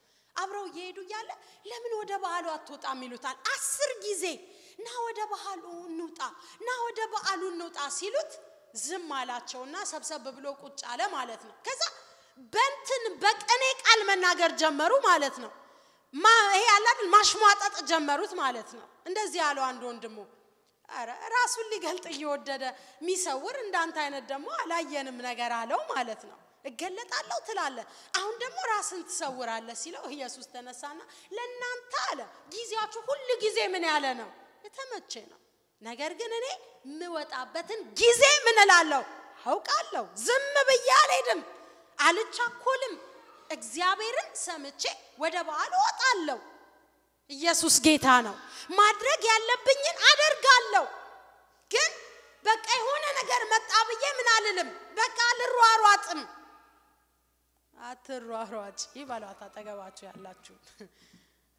አብረው እየሄዱ እያለ ለምን ወደ በዓሉ አትወጣም ይሉታል። አስር ጊዜ ና ወደ ባህሉ እንውጣ፣ ና ወደ በዓሉ እንውጣ ሲሉት ዝም አላቸውና ሰብሰብ ብሎ ቁጭ አለ ማለት ነው። ከዛ በንትን በቅኔ ቃል መናገር ጀመሩ ማለት ነው። ይሄ አላድል ማሽሟጠጥ ጀመሩት ማለት ነው። እንደዚህ ያለው አንድ ወንድሙ ራሱን ሊገልጥ እየወደደ የሚሰውር እንዳንተ አይነት ደግሞ አላየንም ነገር አለው ማለት ነው። እገለጣለሁ ትላለ። አሁን ደግሞ ራስን ትሰውራለ ሲለው ኢየሱስ ተነሳና ለእናንተ አለ ጊዜያችሁ ሁል ጊዜ ምን ያለ ነው የተመቼ ነው። ነገር ግን እኔ የምወጣበትን ጊዜ ምን እላለሁ አውቃለሁ። ዝም ብዬ አልሄድም፣ አልቻኮልም። እግዚአብሔርን ሰምቼ ወደ በዓል እወጣለሁ። ኢየሱስ ጌታ ነው። ማድረግ ያለብኝን አደርጋለሁ። ግን በቃ የሆነ ነገር መጣ ብዬ ምን አልልም። በቃ ልሯሯጥም። አትሯሯጪ በሏት፣ አጠገባችሁ ያላችሁ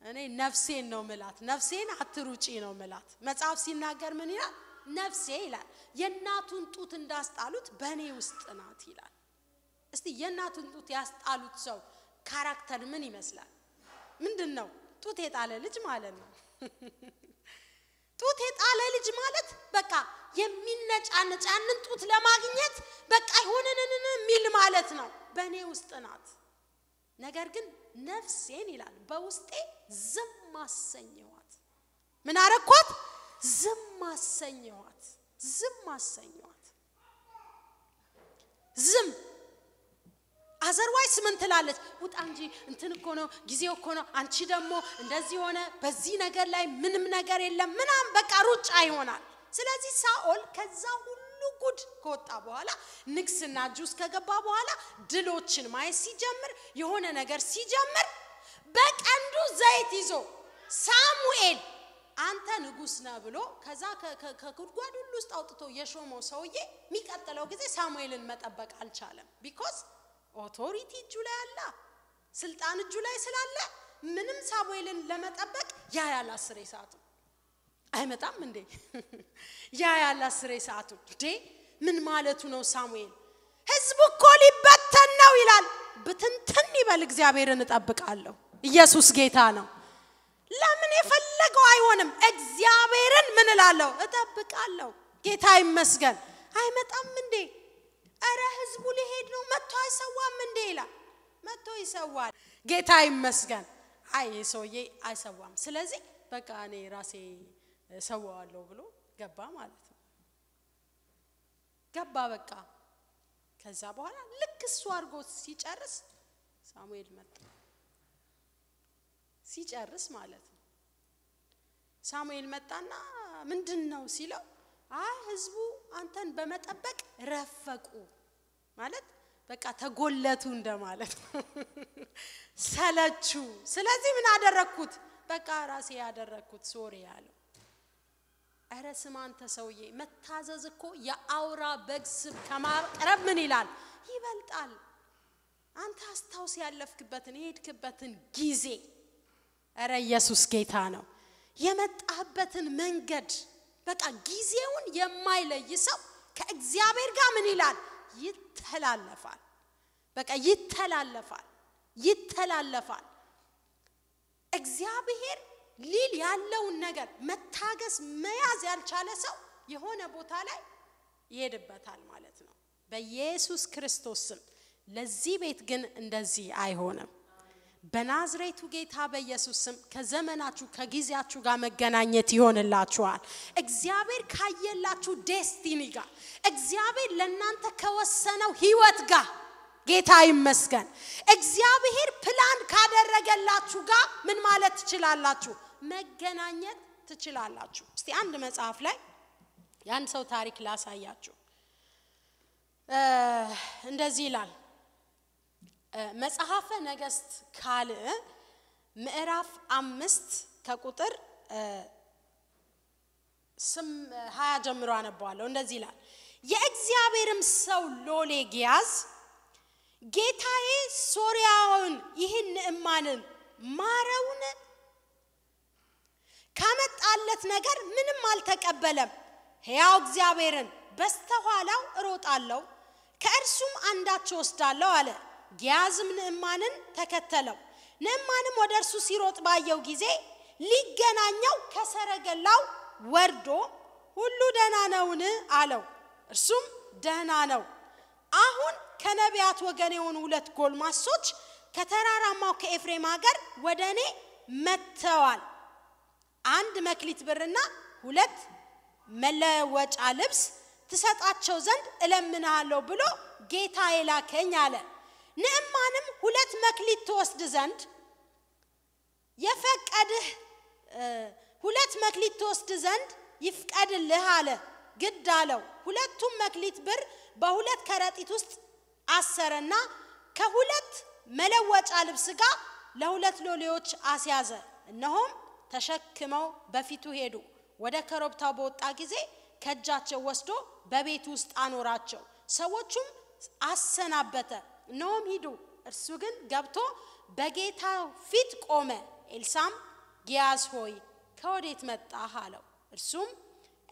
እኔ ነፍሴን ነው ምላት፣ ነፍሴን አትሩጪ ነው ምላት። መጽሐፍ ሲናገር ምን ይላል? ነፍሴ ይላል የእናቱን ጡት እንዳስጣሉት በእኔ ውስጥ ናት ይላል። እስቲ የእናቱን ጡት ያስጣሉት ሰው ካራክተር ምን ይመስላል? ምንድን ነው ጡት የጣለ ልጅ ማለት ነው። ጡት የጣለ ልጅ ማለት በቃ የሚነጫነጫንን ጡት ለማግኘት በቃ ይሆንንን የሚል ማለት ነው። በእኔ ውስጥ ናት። ነገር ግን ነፍሴን ይላል በውስጤ ዝም አሰኘዋት። ምን አረኳት? ዝም አሰኘዋት። ዝም አሰኘዋት። ዝም አዘርዋይስ ምን ትላለች? ውጣ እንጂ እንትን እኮ ነው ጊዜው እኮ ነው። አንቺ ደግሞ እንደዚህ ሆነ፣ በዚህ ነገር ላይ ምንም ነገር የለም ምናምን፣ በቃ ሩጫ ይሆናል። ስለዚህ ሳኦል ከዛ ሁሉ ጉድ ከወጣ በኋላ ንግስና እጁ ከገባ በኋላ ድሎችን ማየት ሲጀምር የሆነ ነገር ሲጀምር በቀንዱ ዘይት ይዞ ሳሙኤል አንተ ንጉስ ነህ ብሎ ከዛ ከጉድጓድ ሁሉ ውስጥ አውጥቶ የሾመው ሰውዬ የሚቀጥለው ጊዜ ሳሙኤልን መጠበቅ አልቻለም ቢኮዝ ኦቶሪቲ እጁ ላይ አለ፣ ስልጣን እጁ ላይ ስላለ ምንም ሳሙኤልን ለመጠበቅ ያ ያለ አስሬ ሰዓቱ አይመጣም እንዴ? <laughs> ያ ያለ አስሬ ሰዓቱ እንዴ? ምን ማለቱ ነው? ሳሙኤል ህዝቡ እኮ ሊበተን ነው ይላል። ብትንትን ይበል፣ እግዚአብሔርን እጠብቃለሁ። ኢየሱስ ጌታ ነው። ለምን የፈለገው አይሆንም። እግዚአብሔርን ምን እላለሁ? እጠብቃለሁ። ጌታ ይመስገን። አይመጣም እንዴ? እረ ህዝቡ ሊሄድ ነው መጥቶ አይሰዋም እንዴ ይላል። መጥቶ ይሰዋል። ጌታ ይመስገን። አይ ሰውዬ አይሰዋም፣ ስለዚህ በቃ እኔ ራሴ ሰዋዋለሁ ብሎ ገባ ማለት ነው። ገባ በቃ። ከዛ በኋላ ልክ እሱ አድርጎ ሲጨርስ ሳሙኤል መጣ። ሲጨርስ ማለት ነው። ሳሙኤል መጣና ምንድን ነው ሲለው አይ ህዝቡ አንተን በመጠበቅ ረፈቁ ማለት በቃ ተጎለቱ እንደማለት <laughs> ሰለቹ። ስለዚህ ምን አደረግኩት? በቃ ራሴ ያደረግኩት ሶሪ ያለው። እረ ስም አንተ ሰውዬ፣ መታዘዝ እኮ የአውራ በግ ስብ ከማቅረብ ምን ይላል ይበልጣል። አንተ አስታውስ ያለፍክበትን የሄድክበትን ጊዜ። እረ ኢየሱስ ጌታ ነው። የመጣህበትን መንገድ በቃ ጊዜውን የማይለይ ሰው ከእግዚአብሔር ጋር ምን ይላል? ይተላለፋል። በቃ ይተላለፋል፣ ይተላለፋል። እግዚአብሔር ሊል ያለውን ነገር መታገስ መያዝ ያልቻለ ሰው የሆነ ቦታ ላይ ይሄድበታል ማለት ነው። በኢየሱስ ክርስቶስ ስም ለዚህ ቤት ግን እንደዚህ አይሆንም። በናዝሬቱ ጌታ በኢየሱስ ስም ከዘመናችሁ ከጊዜያችሁ ጋር መገናኘት ይሆንላችኋል። እግዚአብሔር ካየላችሁ ዴስቲኒ ጋር እግዚአብሔር ለእናንተ ከወሰነው ህይወት ጋር ጌታ ይመስገን። እግዚአብሔር ፕላን ካደረገላችሁ ጋር ምን ማለት ትችላላችሁ? መገናኘት ትችላላችሁ። እስቲ አንድ መጽሐፍ ላይ የአንድ ሰው ታሪክ ላሳያችሁ። እንደዚህ ይላል መጽሐፈ ነገስት ካል ምዕራፍ አምስት ከቁጥር ስም ሀያ ጀምሮ አነበዋለሁ። እንደዚህ ይላል። የእግዚአብሔርም ሰው ሎሌ ጊያዝ ጌታዬ ሶርያውን ይህን እማንን ማረውን ከመጣለት ነገር ምንም አልተቀበለም። ሕያው እግዚአብሔርን በስተኋላው እሮጣለሁ፣ ከእርሱም አንዳች ወስዳለሁ አለ። ጊያዝም ንዕማንን ተከተለው። ንዕማንም ወደ እርሱ ሲሮጥ ባየው ጊዜ ሊገናኘው ከሰረገላው ወርዶ ሁሉ ደህና ነውን አለው። እርሱም ደህና ነው። አሁን ከነቢያት ወገን የሆኑ ሁለት ጎልማሶች ከተራራማው ከኤፍሬም ሀገር ወደ እኔ መጥተዋል። አንድ መክሊት ብርና ሁለት መለወጫ ልብስ ትሰጣቸው ዘንድ እለምንሃለሁ ብሎ ጌታ የላከኝ አለ። ንዕማንም ሁለት መክሊት ትወስድ ዘንድ የፈቀድህ ሁለት መክሊት ትወስድ ዘንድ ይፍቀድልህ አለ። ግድ አለው። ሁለቱም መክሊት ብር በሁለት ከረጢት ውስጥ አሰረና ከሁለት መለወጫ ልብስ ጋር ለሁለት ሎሌዎች አስያዘ። እነሆም ተሸክመው በፊቱ ሄዱ። ወደ ኮረብታው በወጣ ጊዜ ከእጃቸው ወስዶ በቤት ውስጥ አኖራቸው። ሰዎቹም አሰናበተ። እነሆም ሂዱ። እርሱ ግን ገብቶ በጌታው ፊት ቆመ። ኤልሳም ጊያዝ ሆይ ከወዴት መጣህ አለው። እርሱም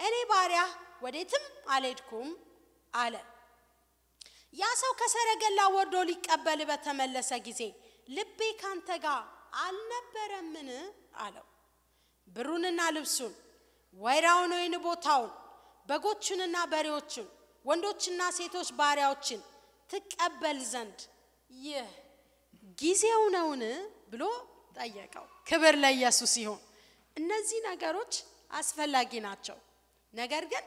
እኔ ባሪያ ወዴትም አልሄድኩም አለ። ያ ሰው ከሰረገላ ወርዶ ሊቀበል በተመለሰ ጊዜ ልቤ ካንተ ጋር አልነበረምን አለው። ብሩንና ልብሱን፣ ወይራውን ወይን ቦታውን፣ በጎቹንና በሬዎችን፣ ወንዶችና ሴቶች ባሪያዎችን ትቀበል ዘንድ ይህ ጊዜው ነውን ብሎ ጠየቀው። ክብር ለኢየሱስ ይሁን። እነዚህ ነገሮች አስፈላጊ ናቸው። ነገር ግን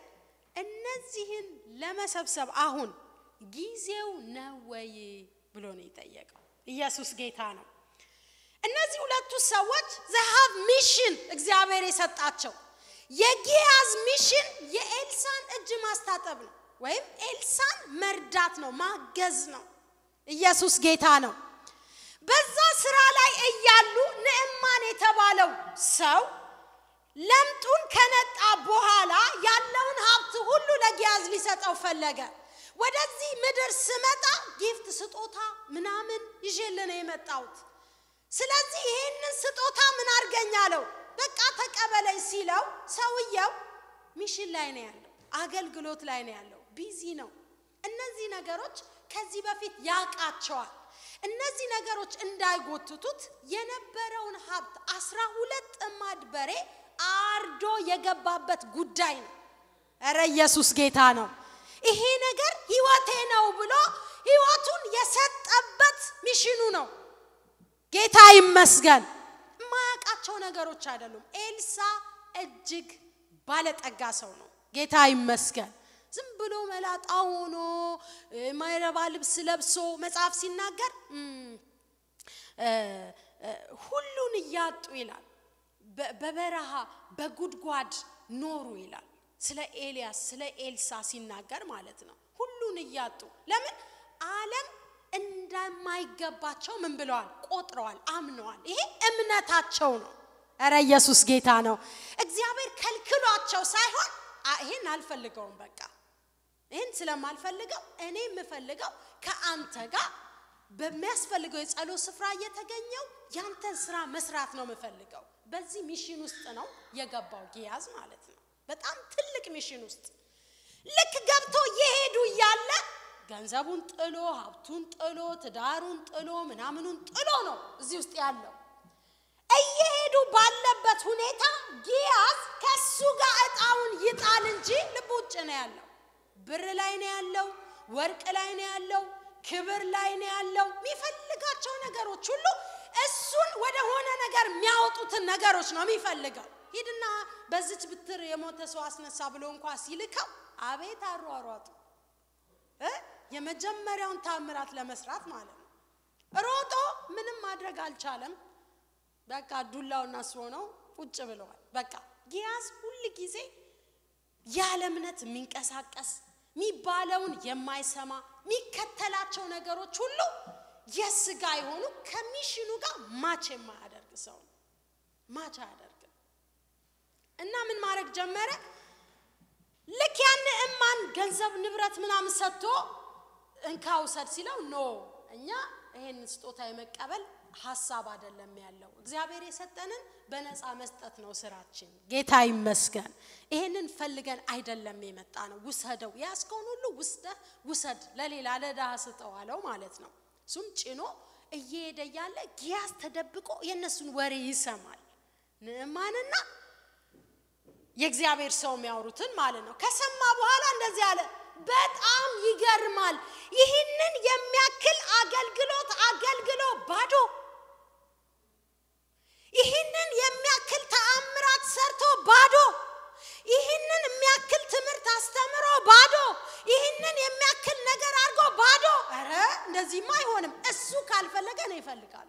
እነዚህን ለመሰብሰብ አሁን ጊዜው ነው ወይ ብሎ ነው የጠየቀው። ኢየሱስ ጌታ ነው። እነዚህ ሁለቱ ሰዎች ዘሃብ ሚሽን እግዚአብሔር የሰጣቸው የጊያዝ ሚሽን የኤልሳን እጅ ማስታጠብ ነው። ወይም ኤልሳን መርዳት ነው፣ ማገዝ ነው። ኢየሱስ ጌታ ነው። በዛ ስራ ላይ እያሉ ንዕማን የተባለው ሰው ለምጡን ከነጣ በኋላ ያለውን ሀብት ሁሉ ለጊያዝ ሊሰጠው ፈለገ። ወደዚህ ምድር ስመጣ ጊፍት ስጦታ ምናምን ይዤልህ ነው የመጣሁት። ስለዚህ ይህንን ስጦታ ምን አድርገኛለሁ በቃ ተቀበለኝ ሲለው ሰውየው ሚሽን ላይ ነው ያለው፣ አገልግሎት ላይ ነው ያለው። ቢዚ ነው። እነዚህ ነገሮች ከዚህ በፊት ያውቃቸዋል። እነዚህ ነገሮች እንዳይጎትቱት የነበረውን ሀብት አስራ ሁለት ጥማድ በሬ አርዶ የገባበት ጉዳይ ነው። እረ ኢየሱስ ጌታ ነው። ይሄ ነገር ህይወቴ ነው ብሎ ህይወቱን የሰጠበት ሚሽኑ ነው። ጌታ ይመስገን። የማያውቃቸው ነገሮች አይደሉም። ኤልሳ እጅግ ባለጠጋ ሰው ነው። ጌታ ይመስገን። ዝም ብሎ መላጣ ሆኖ ማይረባ ልብስ ለብሶ መጽሐፍ ሲናገር ሁሉን እያጡ ይላል። በበረሃ በጉድጓድ ኖሩ ይላል። ስለ ኤልያስ ስለ ኤልሳ ሲናገር ማለት ነው። ሁሉን እያጡ ለምን አለም እንደማይገባቸው ምን ብለዋል? ቆጥረዋል፣ አምነዋል። ይሄ እምነታቸው ነው። እረ ኢየሱስ ጌታ ነው። እግዚአብሔር ከልክሏቸው ሳይሆን ይሄን አልፈልገውም በቃ ይህን ስለማልፈልገው እኔ የምፈልገው ከአንተ ጋር በሚያስፈልገው የጸሎት ስፍራ እየተገኘው ያንተን ስራ መስራት ነው የምፈልገው። በዚህ ሚሽን ውስጥ ነው የገባው ጊያዝ ማለት ነው። በጣም ትልቅ ሚሽን ውስጥ ልክ ገብቶ እየሄዱ እያለ ገንዘቡን ጥሎ ሀብቱን ጥሎ ትዳሩን ጥሎ ምናምኑን ጥሎ ነው እዚህ ውስጥ ያለው። እየሄዱ ባለበት ሁኔታ ጊያዝ ከሱ ጋር እጣውን ይጣል እንጂ ልብ ውጭ ነው ያለው። ብር ላይ ነው ያለው፣ ወርቅ ላይ ነው ያለው፣ ክብር ላይ ነው ያለው። የሚፈልጋቸው ነገሮች ሁሉ እሱን ወደ ሆነ ነገር የሚያወጡትን ነገሮች ነው የሚፈልገው። ሂድና በዚች ብትር የሞተ ሰው አስነሳ ብሎ እንኳ ሲልከው አቤት አሯሯጡ የመጀመሪያውን ታምራት ለመስራት ማለት ነው። ሮጦ ምንም ማድረግ አልቻለም። በቃ ዱላው እናሱ ሆነው ቁጭ ብለዋል። በቃ ጊያዝ ሁል ጊዜ ያለ እምነት የሚንቀሳቀስ የሚባለውን የማይሰማ የሚከተላቸው ነገሮች ሁሉ የስጋ የሆኑ ከሚሽኑ ጋር ማች የማያደርግ ሰው ነው። ማች አያደርግም እና ምን ማድረግ ጀመረ? ልክ ያን እማን ገንዘብ ንብረት ምናምን ሰጥቶ እንካ ውሰድ ሲለው ኖ እኛ ይሄን ስጦታ የመቀበል ሀሳብ አይደለም ያለው። እግዚአብሔር የሰጠንን በነፃ መስጠት ነው ስራችን። ጌታ ይመስገን። ይሄንን ፈልገን አይደለም የመጣ ነው። ውሰደው፣ ያስከውን ሁሉ ውስደህ ውሰድ፣ ለሌላ ለድሃ ስጠው አለው ማለት ነው። እሱም ጭኖ እየሄደ ያለ ጊያዝ ተደብቆ የእነሱን ወሬ ይሰማል። ንዕማንና የእግዚአብሔር ሰው የሚያወሩትን ማለት ነው። ከሰማ በኋላ እንደዚህ አለ። በጣም ይገርማል። ይህንን የሚያክል አገልግሎት አገልግሎ ባዶ ይህንን የሚያክል ተአምራት ሰርቶ ባዶ ይህንን የሚያክል ትምህርት አስተምሮ ባዶ ይህንን የሚያክል ነገር አድርጎ ባዶ ረ እንደዚህማ አይሆንም። እሱ ካልፈለገ ነው ይፈልጋል።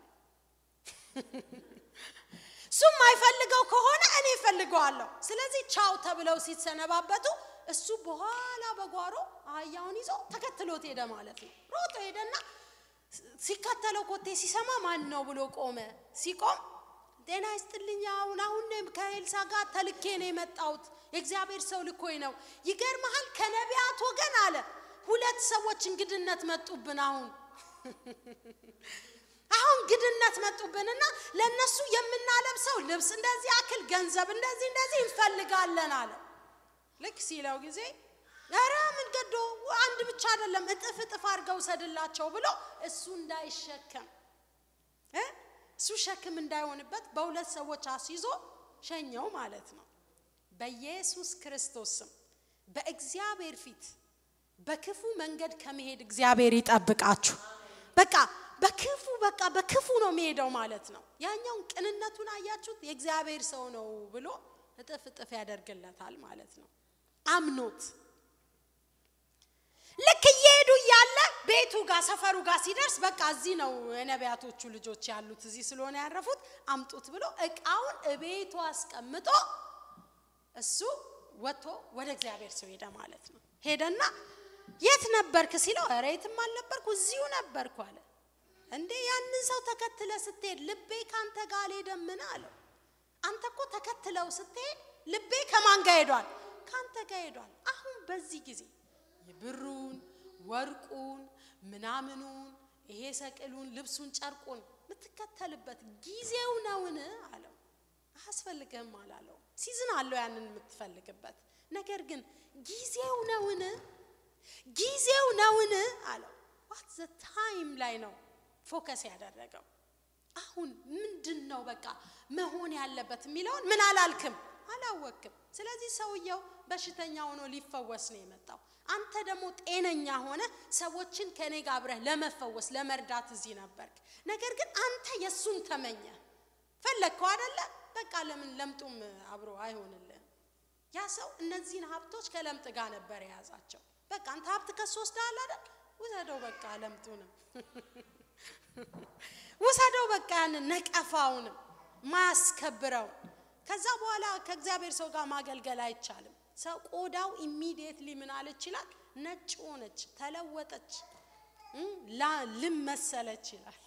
እሱ የማይፈልገው ከሆነ እኔ እፈልገዋለሁ። ስለዚህ ቻው ተብለው ሲሰነባበቱ እሱ በኋላ በጓሮ አህያውን ይዞ ተከትሎት ሄደ ማለት ነው። ሮጦ ሄደና ሲከተለው ኮቴ ሲሰማ ማን ነው ብሎ ቆመ። ሲቆም ጤና ይስጥልኝ፣ አሁን አሁን ከኤልሳ ጋር ተልኬ ነው የመጣሁት። የእግዚአብሔር ሰው ልኮኝ ነው። ይገርመሃል፣ ከነቢያት ወገን አለ ሁለት ሰዎች እንግድነት መጡብን። አሁን <laughs> አሁን ግድነት መጡብንና ለእነሱ የምናለብሰው ልብስ እንደዚህ አክል፣ ገንዘብ እንደዚህ እንደዚህ እንፈልጋለን አለ። ልክ ሲለው ጊዜ ኧረ ምን ገዶ አንድ ብቻ አይደለም እጥፍ እጥፍ አድርገው ሰድላቸው ብሎ እሱ እንዳይሸከም እሱ ሸክም እንዳይሆንበት በሁለት ሰዎች አስይዞ ሸኘው ማለት ነው። በኢየሱስ ክርስቶስ ስም በእግዚአብሔር ፊት በክፉ መንገድ ከመሄድ እግዚአብሔር ይጠብቃችሁ። በቃ በክፉ በቃ በክፉ ነው የሚሄደው ማለት ነው። ያኛውን ቅንነቱን አያችሁት፣ የእግዚአብሔር ሰው ነው ብሎ እጥፍ እጥፍ ያደርግለታል ማለት ነው። አምኖት ልክ እየሄዱ እያለ ቤቱ ጋር ሰፈሩ ጋር ሲደርስ በቃ እዚህ ነው የነቢያቶቹ ልጆች ያሉት እዚህ ስለሆነ ያረፉት አምጡት ብሎ እቃውን እቤቱ አስቀምጦ እሱ ወጥቶ ወደ እግዚአብሔር ሰው ሄደ ማለት ነው ሄደና የት ነበርክ ሲለው ኧረ የትም አልነበርኩ እዚሁ ነበርኩ አለ እንዴ ያንን ሰው ተከትለ ስትሄድ ልቤ ካንተ ጋር አልሄደምን አለው አንተ እኮ ተከትለው ስትሄድ ልቤ ከማን ጋር ሄዷል ካንተ ጋር ሄዷል። አሁን በዚህ ጊዜ ብሩን፣ ወርቁን፣ ምናምኑን ይሄ ሰቅሉን፣ ልብሱን፣ ጨርቁን የምትከተልበት ጊዜው ነውን አለው። አስፈልገም አላለው። ሲዝን አለው ያንን የምትፈልግበት ነገር ግን ጊዜው ነውን ጊዜው ነውን አለው። ዋት ዘ ታይም ላይ ነው ፎከስ ያደረገው። አሁን ምንድን ነው በቃ መሆን ያለበት የሚለውን ምን አላልክም፣ አላወክም። ስለዚህ ሰውየው በሽተኛ ሆኖ ሊፈወስ ነው የመጣው። አንተ ደግሞ ጤነኛ ሆነ ሰዎችን ከኔ ጋር አብረህ ለመፈወስ ለመርዳት እዚህ ነበርክ። ነገር ግን አንተ የእሱን ተመኘ ፈለግከው አደለ? በቃ ለምን ለምጡም አብሮ አይሆንልህ? ያ ሰው እነዚህን ሀብቶች ከለምጥ ጋር ነበር የያዛቸው። በቃ አንተ ሀብት ከሱ ወስደሃል አይደል? ውሰደው በቃ ለምጡንም <laughs> ውሰደው በቃ ያንን ነቀፋውንም ማያስከብረው ከዛ በኋላ ከእግዚአብሔር ሰው ጋር ማገልገል አይቻልም። ሰው ቆዳው ኢሚዲየትሊ ምን አለች ይላል ነጭ ሆነች፣ ተለወጠች፣ ልም መሰለች ይላል።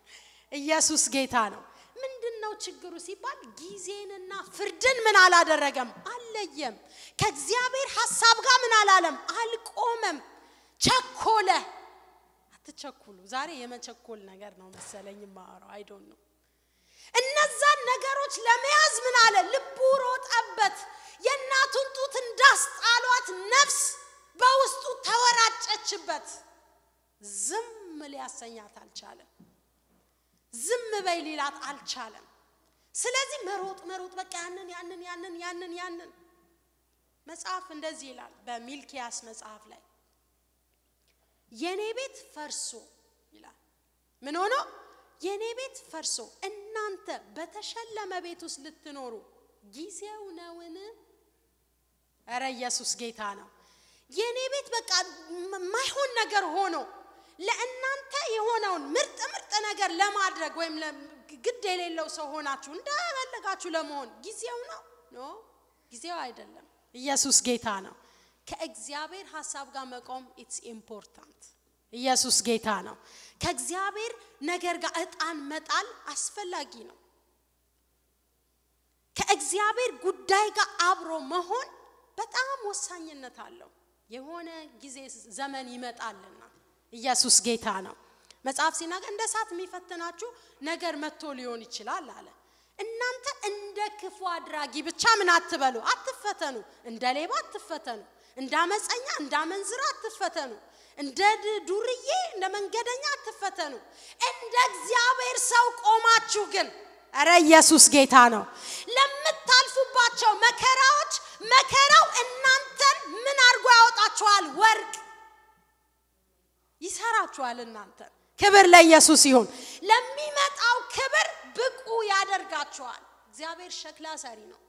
<laughs> ኢየሱስ ጌታ ነው። ምንድን ነው ችግሩ ሲባል ጊዜንና ፍርድን ምን አላደረገም፣ አለየም ከእግዚአብሔር ሀሳብ ጋር ምን አላለም፣ አልቆመም። ቸኮለ። አትቸኩሉ። ዛሬ የመቸኮል ነገር ነው መሰለኝ ማወራው። አይ ዶንት ኖ እነዛን ነገሮች ለመያዝ ምን አለ ልቡ ሮጠበት። የእናቱን ጡት እንዳስጣሏት ነፍስ በውስጡ ተወራጨችበት። ዝም ሊያሰኛት አልቻለም። ዝም በይ ሊላት አልቻለም። ስለዚህ መሮጥ መሮጥ በቃ ያንን ያንን ያንን ያንን ያንን መጽሐፍ እንደዚህ ይላል በሚልኪያስ መጽሐፍ ላይ የኔ ቤት ፈርሶ ይላል። ምን ሆኖ የኔ ቤት ፈርሶ እናንተ በተሸለመ ቤት ውስጥ ልትኖሩ ጊዜው ነውን? እረ ኢየሱስ ጌታ ነው። የእኔ ቤት በቃ ማይሆን ነገር ሆኖ ለእናንተ የሆነውን ምርጥ ምርጥ ነገር ለማድረግ ወይም ግድ የሌለው ሰው ሆናችሁ እንደፈለጋችሁ ለመሆን ጊዜው ነው ኖ ጊዜው አይደለም። ኢየሱስ ጌታ ነው። ከእግዚአብሔር ሀሳብ ጋር መቆም ኢትስ ኢምፖርታንት። ኢየሱስ ጌታ ነው። ከእግዚአብሔር ነገር ጋር እጣን መጣል አስፈላጊ ነው። ከእግዚአብሔር ጉዳይ ጋር አብሮ መሆን በጣም ወሳኝነት አለው። የሆነ ጊዜ ዘመን ይመጣልና ኢየሱስ ጌታ ነው። መጽሐፍ ሲናገር እንደ እሳት የሚፈትናችሁ ነገር መጥቶ ሊሆን ይችላል አለ። እናንተ እንደ ክፉ አድራጊ ብቻ ምን አትበሉ፣ አትፈተኑ። እንደ ሌባ አትፈተኑ፣ እንደ አመፀኛ፣ እንደ አመንዝራ አትፈተኑ፣ እንደ ዱርዬ፣ እንደ መንገደኛ አትፈተኑ። እንደ እግዚአብሔር ሰው ቆማችሁ ግን እረ ኢየሱስ ጌታ ነው ለምታልፉባቸው መከራዎች መከራው እናንተን ምን አድርጎ ያወጣችኋል? ወርቅ ይሰራችኋል። እናንተን ክብር ለኢየሱስ ይሁን። ለሚመጣው ክብር ብቁ ያደርጋችኋል። እግዚአብሔር ሸክላ ሰሪ ነው።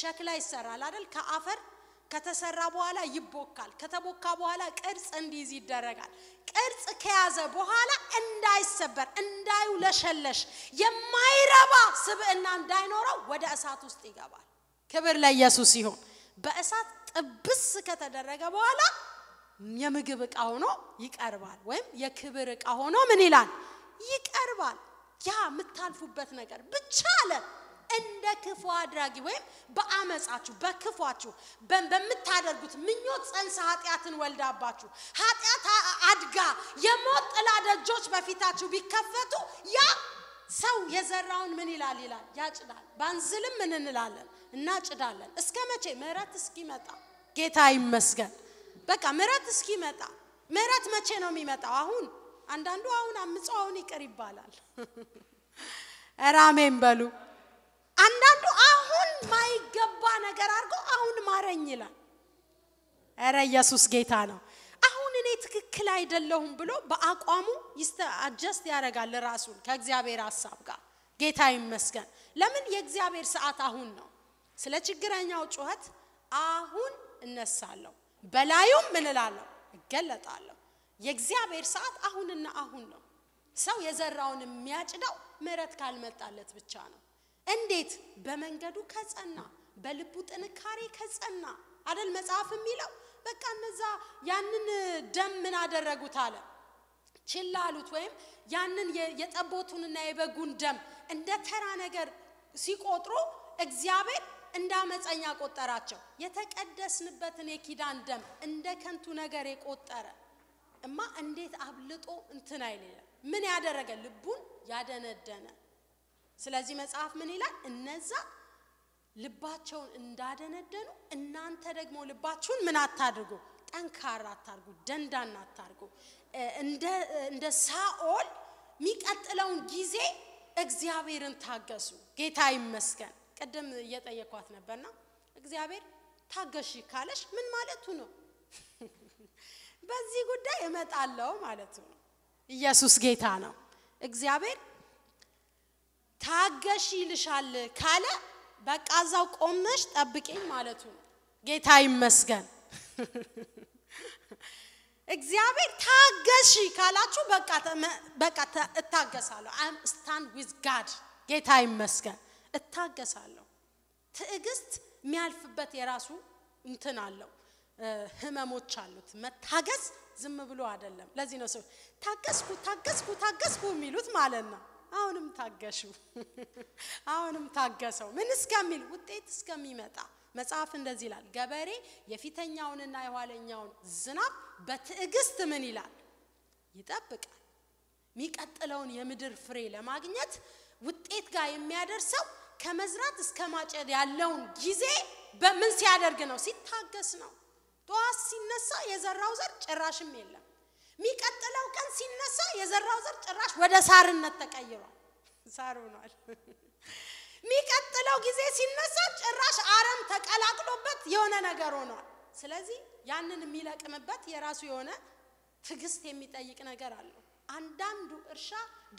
ሸክላ ይሰራል አይደል? ከአፈር ከተሰራ በኋላ ይቦካል። ከተቦካ በኋላ ቅርጽ እንዲይዝ ይደረጋል። ቅርጽ ከያዘ በኋላ እንዳይሰበር፣ እንዳይውለሸለሽ፣ የማይረባ ስብዕና እንዳይኖረው ወደ እሳት ውስጥ ይገባል። ክብር ለኢየሱስ ይሁን። በእሳት ጥብስ ከተደረገ በኋላ የምግብ እቃ ሆኖ ይቀርባል። ወይም የክብር እቃ ሆኖ ምን ይላል? ይቀርባል። ያ የምታልፉበት ነገር ብቻ አለ። እንደ ክፉ አድራጊ ወይም በአመፃችሁ በክፏችሁ በምታደርጉት ምኞት ጸንሰ ኃጢአትን ወልዳባችሁ ኃጢአት አድጋ የሞት ጥላ ደጆች በፊታችሁ ቢከፈቱ ያ ሰው የዘራውን ምን ይላል ይላል ያጭዳል። ባንዝልም ምን እንላለን እናጭዳለን። እስከ መቼ? ምህረት እስኪመጣ። ጌታ ይመስገን። በቃ ምህረት እስኪመጣ። ምህረት መቼ ነው የሚመጣው? አሁን አንዳንዱ አሁን አምጾ አሁን ይቅር ይባላል። ራሜን <laughs> በሉ። አንዳንዱ አሁን ማይገባ ነገር አድርጎ አሁን ማረኝ ይላል። እረ ኢየሱስ ጌታ ነው። አሁን እኔ ትክክል አይደለሁም ብሎ በአቋሙ አጀስት ያደርጋል ራሱን ከእግዚአብሔር ሀሳብ ጋር። ጌታ ይመስገን። ለምን የእግዚአብሔር ሰዓት አሁን ነው። ስለ ችግረኛው ጩኸት አሁን እነሳለሁ፣ በላዩም ምን እላለሁ? እገለጣለሁ። የእግዚአብሔር ሰዓት አሁንና አሁን ነው። ሰው የዘራውን የሚያጭደው ምሕረት ካልመጣለት ብቻ ነው። እንዴት? በመንገዱ ከጸና፣ በልቡ ጥንካሬ ከጸና አደል መጽሐፍ የሚለው በቃ እነዛ ያንን ደም ምን አደረጉት አለ ችላ አሉት። ወይም ያንን የጠቦቱንና የበጉን ደም እንደ ተራ ነገር ሲቆጥሩ እግዚአብሔር እንደ አመፀኛ ቆጠራቸው። የተቀደስንበትን የኪዳን ደም እንደ ከንቱ ነገር የቆጠረ እማ እንዴት አብልጦ እንትን አይልም። ምን ያደረገ ልቡን ያደነደነ። ስለዚህ መጽሐፍ ምን ይላል? እነዛ ልባቸውን እንዳደነደኑ እናንተ ደግሞ ልባችሁን ምን አታድርጉ፣ ጠንካራ አታርጉ፣ ደንዳና አታድርጉ። እንደ ሳኦል የሚቀጥለውን ጊዜ እግዚአብሔርን ታገሱ። ጌታ ይመስገን። ቅድም እየጠየኳት ነበርና እግዚአብሔር ታገሺ ካለሽ ምን ማለቱ ነው? <laughs> በዚህ ጉዳይ እመጣለሁ ማለቱ ነው። ኢየሱስ ጌታ ነው። እግዚአብሔር ታገሺ ይልሻል ካለ በቃ እዛው ቆምነሽ ጠብቂኝ ማለቱ ነው። ጌታ ይመስገን። <laughs> እግዚአብሔር ታገሺ ካላችሁ በቃ እታገሳለሁ። አም ስታንድ ዊዝ ጋድ። ጌታ ይመስገን። እታገሳለሁ። ትዕግስት የሚያልፍበት የራሱ እንትን አለው፣ ህመሞች አሉት። መታገስ ዝም ብሎ አይደለም። ለዚህ ነው ሰው ታገስኩ ታገስኩ ታገስኩ የሚሉት ማለት ነው። አሁንም ታገሹ፣ አሁንም ታገሰው ምን እስከሚል ውጤት እስከሚመጣ መጽሐፍ እንደዚህ ይላል፣ ገበሬ የፊተኛውንና የኋለኛውን ዝናብ በትዕግስት ምን ይላል ይጠብቃል። የሚቀጥለውን የምድር ፍሬ ለማግኘት ውጤት ጋር የሚያደርሰው ከመዝራት እስከ ማጨድ ያለውን ጊዜ በምን ሲያደርግ ነው? ሲታገስ ነው። ጠዋት ሲነሳ የዘራው ዘር ጭራሽም የለም። የሚቀጥለው ቀን ሲነሳ የዘራው ዘር ጭራሽ ወደ ሳርነት ተቀይሯል፣ <laughs> ሳር ሆኗል። <laughs> የሚቀጥለው ጊዜ ሲነሳ ጭራሽ አረም ተቀላቅሎበት የሆነ ነገር ሆኗል። ስለዚህ ያንን የሚለቅምበት የራሱ የሆነ ትዕግስት የሚጠይቅ ነገር አለው። አንዳንዱ እርሻ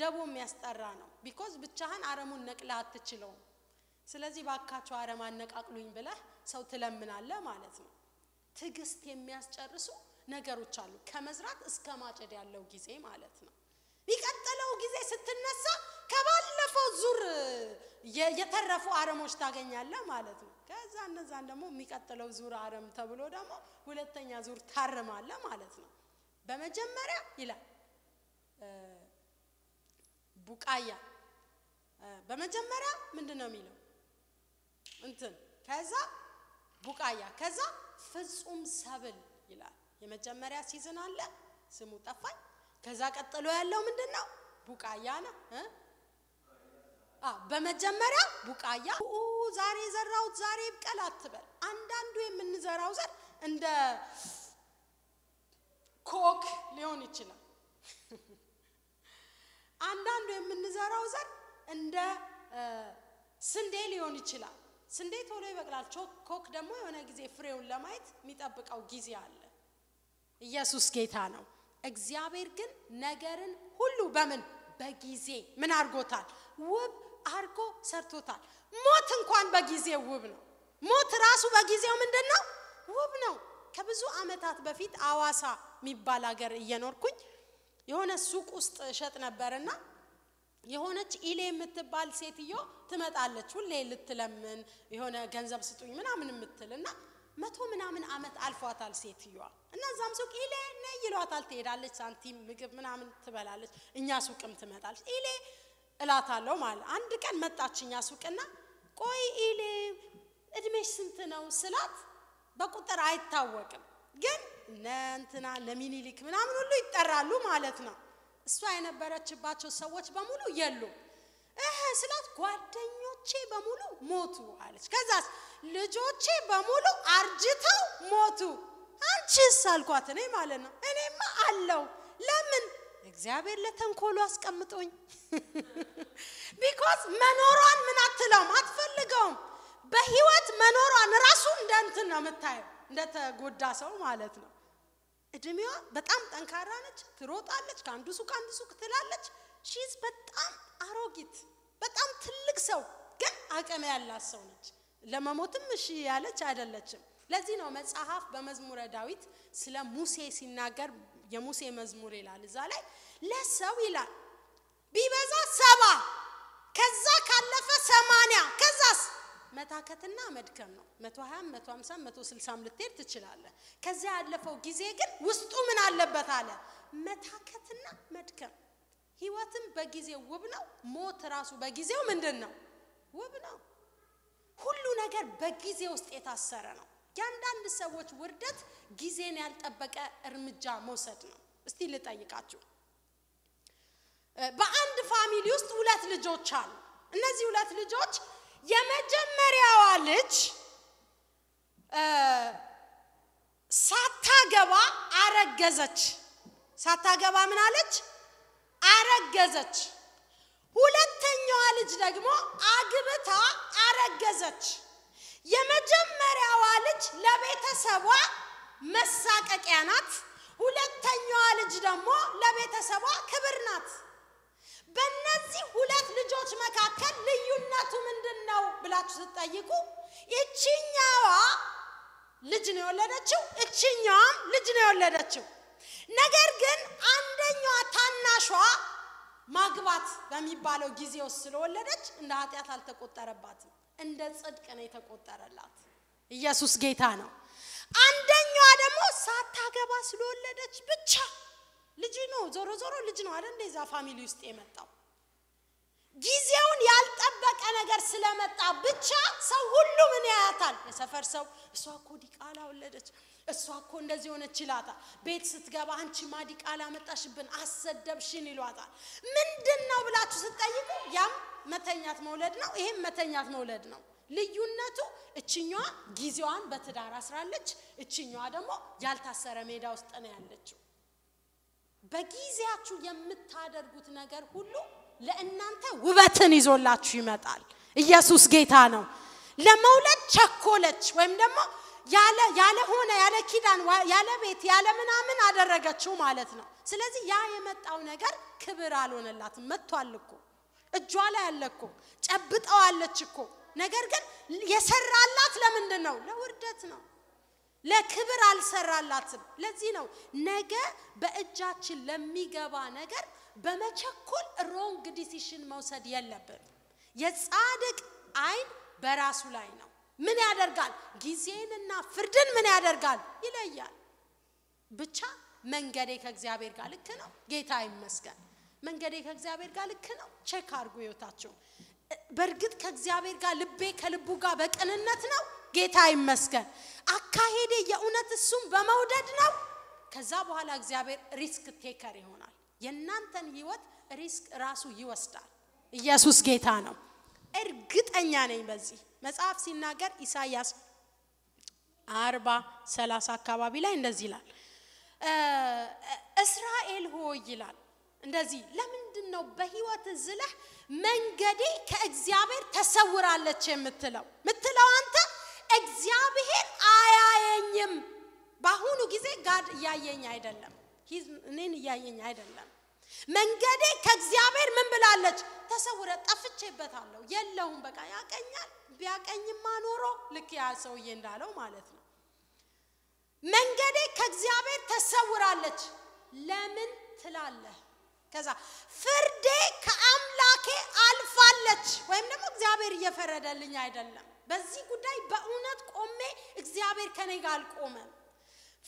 ደቦ የሚያስጠራ ነው። ቢኮዝ ብቻህን አረሙን ነቅለህ አትችለውም። ስለዚህ ባካቸው አረም አነቃቅሉኝ ብለህ ሰው ትለምናለ ማለት ነው። ትዕግስት የሚያስጨርሱ ነገሮች አሉ። ከመዝራት እስከ ማጨድ ያለው ጊዜ ማለት ነው። የሚቀጥለው ጊዜ ስትነሳ ከባለፈው ዙር የተረፉ አረሞች ታገኛለ ማለት ነው። ከዛ እነዛን ደግሞ የሚቀጥለው ዙር አረም ተብሎ ደግሞ ሁለተኛ ዙር ታርማለ ማለት ነው። በመጀመሪያ ይላል ቡቃያ በመጀመሪያ ምንድን ነው የሚለው እንትን ከዛ ቡቃያ ከዛ ፍጹም ሰብል ይላል። የመጀመሪያ ሲዝን አለ ስሙ ጠፋኝ። ከዛ ቀጥሎ ያለው ምንድን ነው? ቡቃያ ነው። በመጀመሪያ ቡቃያ ዛሬ የዘራሁት ዛሬ ይብቀል አትበል። አንዳንዱ የምንዘራው ዘር እንደ ኮክ ሊሆን ይችላል። <laughs> አንዳንዱ የምንዘራው ዘር እንደ ስንዴ ሊሆን ይችላል። ስንዴ ቶሎ ይበቅላል። ኮክ ደግሞ የሆነ ጊዜ ፍሬውን ለማየት የሚጠብቀው ጊዜ አለ። ኢየሱስ ጌታ ነው። እግዚአብሔር ግን ነገርን ሁሉ በምን በጊዜ ምን አርጎታል? ውብ አርጎ ሰርቶታል። ሞት እንኳን በጊዜው ውብ ነው። ሞት ራሱ በጊዜው ምንድን ነው? ውብ ነው። ከብዙ አመታት በፊት አዋሳ የሚባል ሀገር እየኖርኩኝ የሆነ ሱቅ ውስጥ እሸጥ ነበርና የሆነች ኢሌ የምትባል ሴትዮ ትመጣለች። ሁሌ ልትለምን የሆነ ገንዘብ ስጡኝ ምናምን የምትል እና መቶ ምናምን አመት አልፏታል ሴትዮዋ። እና እዛም ሱቅ ኢሌ ነ ይሏታል። ትሄዳለች፣ ሳንቲም ምግብ ምናምን ትበላለች። እኛ ሱቅም ትመጣለች። ኢሌ እላታለሁ ማለት አንድ ቀን መጣች እኛ ሱቅና ቆይ ኢሌ እድሜሽ ስንት ነው ስላት በቁጥር አይታወቅም፣ ግን እነ እንትና እነ ምናምን ሁሉ ይጠራሉ ማለት ነው። እሷ የነበረችባቸው ሰዎች በሙሉ የሉ እህ ስላት ጓደኞቼ በሙሉ ሞቱ አለች። ከዛስ ልጆቼ በሙሉ አርጅተው ሞቱ። አንቺስ አልኳት እኔ ማለት ነው። እኔማ አለው ለምን እግዚአብሔር ለተንኮሉ አስቀምጦኝ። ቢኮዝ <laughs> መኖሯን ምን አትለውም፣ አትፈልገውም። በህይወት መኖሯን ራሱ እንደ እንትን ነው የምታየው፣ እንደተጎዳ ሰው ማለት ነው። እድሜዋ በጣም ጠንካራ ነች፣ ትሮጣለች፣ ከአንዱ ሱቅ አንዱ ሱቅ ትላለች። ሺዝ በጣም አሮጊት፣ በጣም ትልቅ ሰው ግን አቅም ያላት ሰው ነች። ለመሞትም እሺ ያለች አይደለችም። ለዚህ ነው መጽሐፍ በመዝሙረ ዳዊት ስለ ሙሴ ሲናገር የሙሴ መዝሙር ይላል። እዛ ላይ ለሰው ይላል ቢበዛ ሰባ ከዛ ካለፈ ሰማንያ ከዛስ መታከትና መድከም ነው። 120 150 160 ሀምሳም መቶ ስልሳም ልትሄድ ትችላለህ። ከዚያ ያለፈው ጊዜ ግን ውስጡ ምን አለበት አለ መታከትና መድከም። ህይወትም በጊዜው ውብ ነው። ሞት ራሱ በጊዜው ምንድን ነው ውብ ነው። ሁሉ ነገር በጊዜ ውስጥ የታሰረ ነው። የአንዳንድ ሰዎች ውርደት ጊዜን ያልጠበቀ እርምጃ መውሰድ ነው። እስቲ ልጠይቃችሁ፣ በአንድ ፋሚሊ ውስጥ ሁለት ልጆች አሉ። እነዚህ ሁለት ልጆች የመጀመሪያዋ ልጅ ሳታገባ አረገዘች። ሳታገባ ምን አለች? አረገዘች። ሁለተኛዋ ልጅ ደግሞ አግብታ አረገዘች። የመጀመሪያዋ ልጅ ለቤተሰቧ መሳቀቂያ ናት። ሁለተኛዋ ልጅ ደግሞ ለቤተሰቧ ክብር ናት። በእነዚህ ሁለት ልጆች መካከል ልዩነቱ ምንድን ነው ብላችሁ ስትጠይቁ ይችኛዋ ልጅ ነው የወለደችው፣ እችኛዋም ልጅ ነው የወለደችው። ነገር ግን አንደኛዋ ታናሿ ማግባት በሚባለው ጊዜ ውስጥ ስለወለደች እንደ ኃጢአት አልተቆጠረባትም፣ እንደ ጽድቅ ነው የተቆጠረላት። ኢየሱስ ጌታ ነው። አንደኛዋ ደግሞ ሳታገባ ስለወለደች ብቻ ልጅ ነው፣ ዞሮ ዞሮ ልጅ ነው አለ እንደዛ ፋሚሊ ውስጥ የመጣው ጊዜውን ያልጠበቀ ነገር ስለመጣ ብቻ ሰው ሁሉ ምን ያያታል? የሰፈር ሰው እሷ እኮ ዲቃላ ወለደች፣ እሷ እኮ እንደዚህ ሆነች ይላታል። ቤት ስትገባ አንቺ ማ ዲቃላ መጣሽብን፣ አሰደብሽን ይሏታል። ምንድን ነው ብላችሁ ስትጠይቁ ያም መተኛት መውለድ ነው፣ ይሄም መተኛት መውለድ ነው። ልዩነቱ እችኛዋ ጊዜዋን በትዳር አስራለች፣ እችኛዋ ደግሞ ያልታሰረ ሜዳ ውስጥ ነው ያለችው። በጊዜያችሁ የምታደርጉት ነገር ሁሉ ለእናንተ ውበትን ይዞላችሁ ይመጣል። ኢየሱስ ጌታ ነው። ለመውለድ ቸኮለች ወይም ደግሞ ያለሆነ ያለ ኪዳን ያለ ቤት ያለ ምናምን አደረገችው ማለት ነው። ስለዚህ ያ የመጣው ነገር ክብር አልሆነላትም። መጥቷል እኮ እጇ ላይ አለ እኮ ጨብጠዋለች እኮ። ነገር ግን የሰራላት ለምንድን ነው? ለውርደት ነው። ለክብር አልሰራላትም። ለዚህ ነው ነገ በእጃችን ለሚገባ ነገር በመቸኮል ሮንግ ዲሲሽን መውሰድ የለብን። የጻድቅ አይን በራሱ ላይ ነው። ምን ያደርጋል? ጊዜንና ፍርድን ምን ያደርጋል? ይለያል። ብቻ መንገዴ ከእግዚአብሔር ጋር ልክ ነው። ጌታ ይመስገን። መንገዴ ከእግዚአብሔር ጋር ልክ ነው። ቼክ አድርጉ ህይወታችሁ። በእርግጥ ከእግዚአብሔር ጋር ልቤ ከልቡ ጋር በቅንነት ነው ጌታ ይመስገን። አካሄዴ የእውነት እሱን በመውደድ ነው። ከዛ በኋላ እግዚአብሔር ሪስክ ቴከር ይሆናል። የእናንተን ህይወት ሪስክ ራሱ ይወስዳል። ኢየሱስ ጌታ ነው። እርግጠኛ ነኝ በዚህ መጽሐፍ ሲናገር ኢሳያስ አርባ ሰላሳ አካባቢ ላይ እንደዚህ ይላል፣ እስራኤል ሆይ ይላል እንደዚህ ለምንድን ነው በህይወት ዝለህ መንገዴ ከእግዚአብሔር ተሰውራለች የምትለው ምትለው አንተ እግዚአብሔር አያየኝም። በአሁኑ ጊዜ ጋድ እያየኝ አይደለም፣ እኔን እያየኝ አይደለም። መንገዴ ከእግዚአብሔር ምን ብላለች? ተሰውረ ጠፍቼበታለሁ፣ የለውም። በቃ ያቀኛል። ቢያቀኝማ ኖሮ ልክ ያ ሰውዬ እንዳለው ማለት ነው። መንገዴ ከእግዚአብሔር ተሰውራለች። ለምን ትላለህ? ከዛ ፍርዴ ከአምላኬ አልፋለች፣ ወይም ደግሞ እግዚአብሔር እየፈረደልኝ አይደለም በዚህ ጉዳይ በእውነት ቆሜ እግዚአብሔር ከኔ ጋር አልቆመም።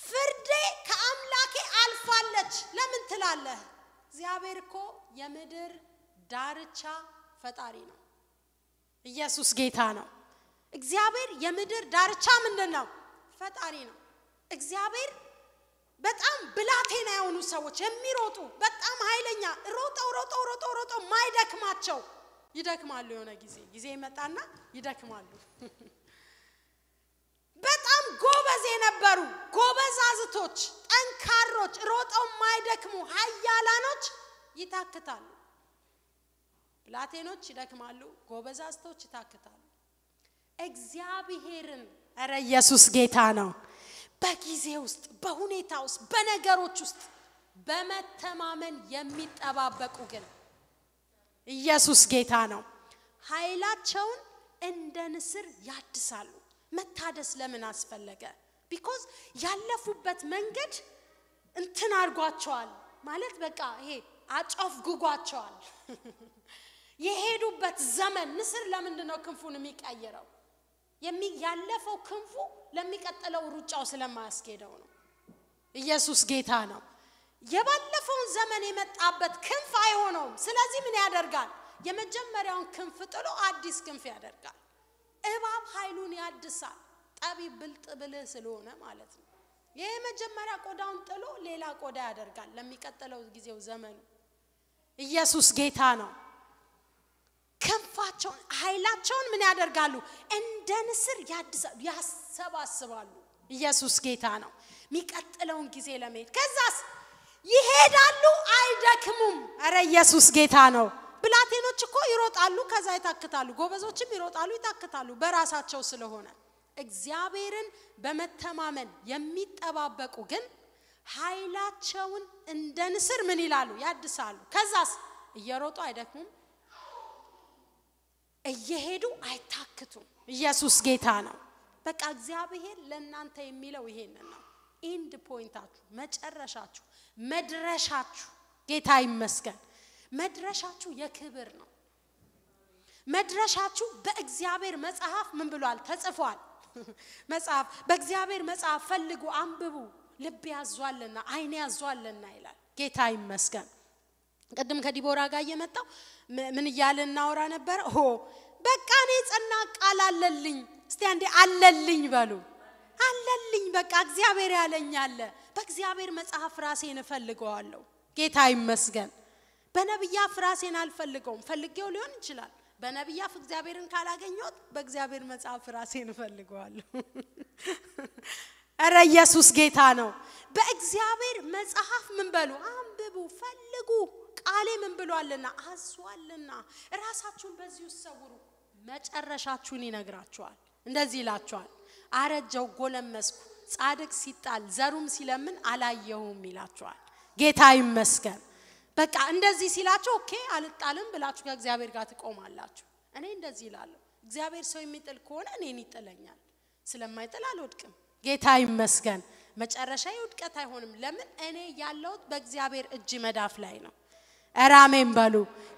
ፍርዴ ከአምላኬ አልፋለች ለምን ትላለህ? እግዚአብሔር እኮ የምድር ዳርቻ ፈጣሪ ነው። ኢየሱስ ጌታ ነው። እግዚአብሔር የምድር ዳርቻ ምንድን ነው? ፈጣሪ ነው። እግዚአብሔር በጣም ብላቴና የሆኑ ሰዎች የሚሮጡ በጣም ኃይለኛ ሮጠው ሮጠው ሮጠው ሮጠው ማይደክማቸው ይደክማሉ። የሆነ ጊዜ ጊዜ ይመጣና ይደክማሉ። <laughs> በጣም ጎበዝ የነበሩ ጎበዛዝቶች፣ ጠንካሮች፣ ሮጠው ማይደክሙ ሀያላኖች ይታክታሉ። ብላቴኖች ይደክማሉ፣ ጎበዛዝቶች ይታክታሉ። እግዚአብሔርን እረ ኢየሱስ ጌታ ነው። በጊዜ ውስጥ በሁኔታ ውስጥ በነገሮች ውስጥ በመተማመን የሚጠባበቁ ግን ኢየሱስ ጌታ ነው። ኃይላቸውን እንደ ንስር ያድሳሉ። መታደስ ለምን አስፈለገ? ቢኮዝ ያለፉበት መንገድ እንትን አድርጓቸዋል ማለት በቃ ይሄ አጨፍግጓቸዋል። <laughs> የሄዱበት ዘመን ንስር ለምንድን ነው ክንፉን የሚቀይረው? ያለፈው ክንፉ ለሚቀጥለው ሩጫው ስለማያስኬደው ነው። ኢየሱስ ጌታ ነው። የባለፈውን ዘመን የመጣበት ክንፍ አይሆነውም። ስለዚህ ምን ያደርጋል? የመጀመሪያውን ክንፍ ጥሎ አዲስ ክንፍ ያደርጋል። እባብ ኃይሉን ያድሳል፣ ጠቢብ ብልጥ ብልህ ስለሆነ ማለት ነው። ይህ የመጀመሪያ ቆዳውን ጥሎ ሌላ ቆዳ ያደርጋል ለሚቀጥለው ጊዜው ዘመኑ። ኢየሱስ ጌታ ነው። ክንፋቸውን ኃይላቸውን ምን ያደርጋሉ? እንደ ንስር ያድሳሉ፣ ያሰባስባሉ። ኢየሱስ ጌታ ነው። የሚቀጥለውን ጊዜ ለመሄድ ከዛስ ይሄዳሉ፣ አይደክሙም። እረ ኢየሱስ ጌታ ነው። ብላቴኖች እኮ ይሮጣሉ፣ ከዛ ይታክታሉ። ጎበዞችም ይሮጣሉ፣ ይታክታሉ በራሳቸው ስለሆነ። እግዚአብሔርን በመተማመን የሚጠባበቁ ግን ኃይላቸውን እንደ ንስር ምን ይላሉ? ያድሳሉ። ከዛስ እየሮጡ አይደክሙም፣ እየሄዱ አይታክቱም። ኢየሱስ ጌታ ነው። በቃ እግዚአብሔር ለእናንተ የሚለው ይሄንን ነው። ኢንድ ፖይንታችሁ መጨረሻችሁ መድረሻችሁ ጌታ ይመስገን መድረሻችሁ የክብር ነው መድረሻችሁ በእግዚአብሔር መጽሐፍ ምን ብሏል ተጽፏል <laughs> መጽሐፍ በእግዚአብሔር መጽሐፍ ፈልጉ አንብቡ ልብ ያዟልና አይኔ ያዟልና ይላል ጌታ ይመስገን ቅድም ከዲቦራ ጋር እየመጣው ምን እያለ እናወራ ነበረ ሆ በቃ እኔ ጸና ቃል አለልኝ እስቲ አንዴ አለልኝ በሉ አለልኝ። በቃ እግዚአብሔር ያለኝ አለ። በእግዚአብሔር መጽሐፍ ራሴን እፈልገዋለሁ። ጌታ ይመስገን። በነቢያፍ ራሴን አልፈልገውም። ፈልጌው ሊሆን ይችላል። በነቢያፍ እግዚአብሔርን ካላገኘሁት በእግዚአብሔር መጽሐፍ ራሴን እፈልገዋለሁ። እረ ኢየሱስ ጌታ ነው። በእግዚአብሔር መጽሐፍ ምን በሉ አንብቡ፣ ፈልጉ። ቃሌ ምን ብሏልና አዟልና፣ ራሳችሁን በዚህ ውስጥ ሰውሩ፣ መጨረሻችሁን ይነግራችኋል። እንደዚህ ይላችኋል አረጀው፣ ጎለመስኩ፣ ጻድቅ ሲጣል ዘሩም ሲለምን አላየሁም ይላቸዋል። ጌታ ይመስገን። በቃ እንደዚህ ሲላቸው ኦኬ አልጣልም ብላችሁ ከእግዚአብሔር ጋር ትቆማላችሁ። እኔ እንደዚህ ይላለሁ፣ እግዚአብሔር ሰው የሚጥል ከሆነ እኔን ይጥለኛል። ስለማይጥል አልወድቅም። ጌታ ይመስገን። መጨረሻ ውድቀት አይሆንም። ለምን እኔ ያለሁት በእግዚአብሔር እጅ መዳፍ ላይ ነው። እራሜን በሉ።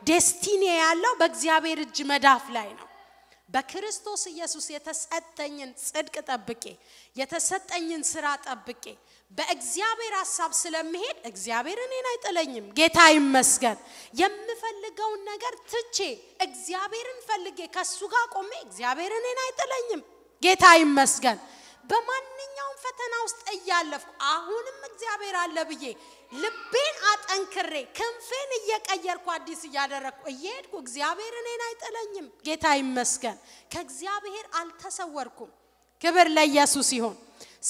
ዴስቲኒ ያለው በእግዚአብሔር እጅ መዳፍ ላይ ነው። በክርስቶስ ኢየሱስ የተሰጠኝን ጽድቅ ጠብቄ የተሰጠኝን ስራ ጠብቄ በእግዚአብሔር ሀሳብ ስለምሄድ እግዚአብሔር እኔን አይጥለኝም። ጌታ ይመስገን። የምፈልገውን ነገር ትቼ እግዚአብሔርን ፈልጌ ከሱ ጋር ቆሜ እግዚአብሔር እኔን አይጥለኝም። ጌታ ይመስገን። በማንኛውም ፈተና ውስጥ እያለፍኩ አሁንም እግዚአብሔር አለ ብዬ ልቤን አጠንክሬ ክንፌን እየቀየርኩ አዲስ እያደረግኩ እየሄድኩ እግዚአብሔር እኔን አይጥለኝም። ጌታ ይመስገን። ከእግዚአብሔር አልተሰወርኩም። ክብር ለኢየሱስ ይሆን።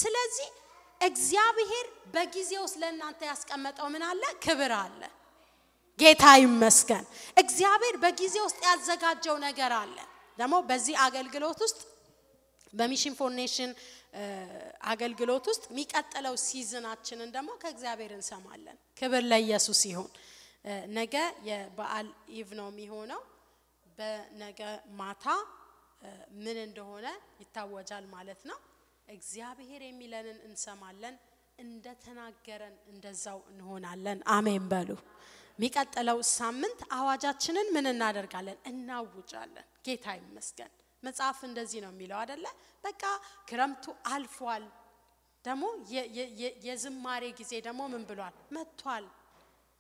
ስለዚህ እግዚአብሔር በጊዜው ውስጥ ለእናንተ ያስቀመጠው ምን አለ? ክብር አለ። ጌታ ይመስገን። እግዚአብሔር በጊዜ ውስጥ ያዘጋጀው ነገር አለ። ደግሞ በዚህ አገልግሎት ውስጥ በሚሽን ፎርኔሽን አገልግሎት ውስጥ የሚቀጥለው ሲዝናችንን ደግሞ ከእግዚአብሔር እንሰማለን። ክብር ለኢየሱስ ይሁን። ነገ የበዓል ኢቭ ነው የሚሆነው። በነገ ማታ ምን እንደሆነ ይታወጃል ማለት ነው። እግዚአብሔር የሚለንን እንሰማለን፣ እንደተናገረን እንደዛው እንሆናለን። አሜን በሉ። የሚቀጥለው ሳምንት አዋጃችንን ምን እናደርጋለን? እናውጃለን። ጌታ ይመስገን። መጽሐፍ እንደዚህ ነው የሚለው አደለ? በቃ ክረምቱ አልፏል። ደግሞ የዝማሬ ጊዜ ደግሞ ምን ብሏል? መጥቷል።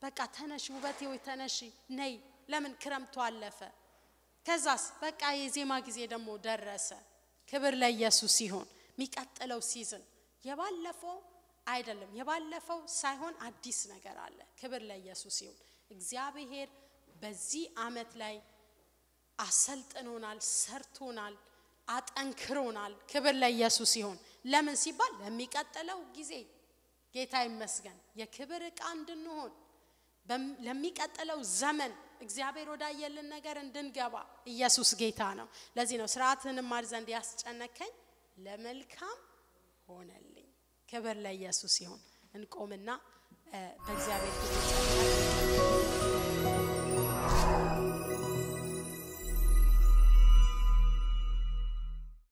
በቃ ተነሽ ውበቴ ወይ ተነሽ ነይ። ለምን ክረምቱ አለፈ። ከዛስ በቃ የዜማ ጊዜ ደግሞ ደረሰ። ክብር ለኢየሱስ ሲሆን የሚቀጥለው ሲዝን የባለፈው አይደለም። የባለፈው ሳይሆን አዲስ ነገር አለ። ክብር ለኢየሱስ ይሁን። እግዚአብሔር በዚህ አመት ላይ አሰልጥኖናል፣ ሰርቶናል፣ አጠንክሮናል። ክብር ለኢየሱስ ይሁን። ለምን ሲባል ለሚቀጥለው ጊዜ ጌታ ይመስገን የክብር ዕቃ እንድንሆን ለሚቀጥለው ዘመን እግዚአብሔር ወዳየልን ነገር እንድንገባ ኢየሱስ ጌታ ነው። ለዚህ ነው ስርዓትን ማር ዘንድ ያስጨነከኝ ለመልካም ሆነልኝ። ክብር ለኢየሱስ ይሁን። እንቆምና በእግዚአብሔር ፊት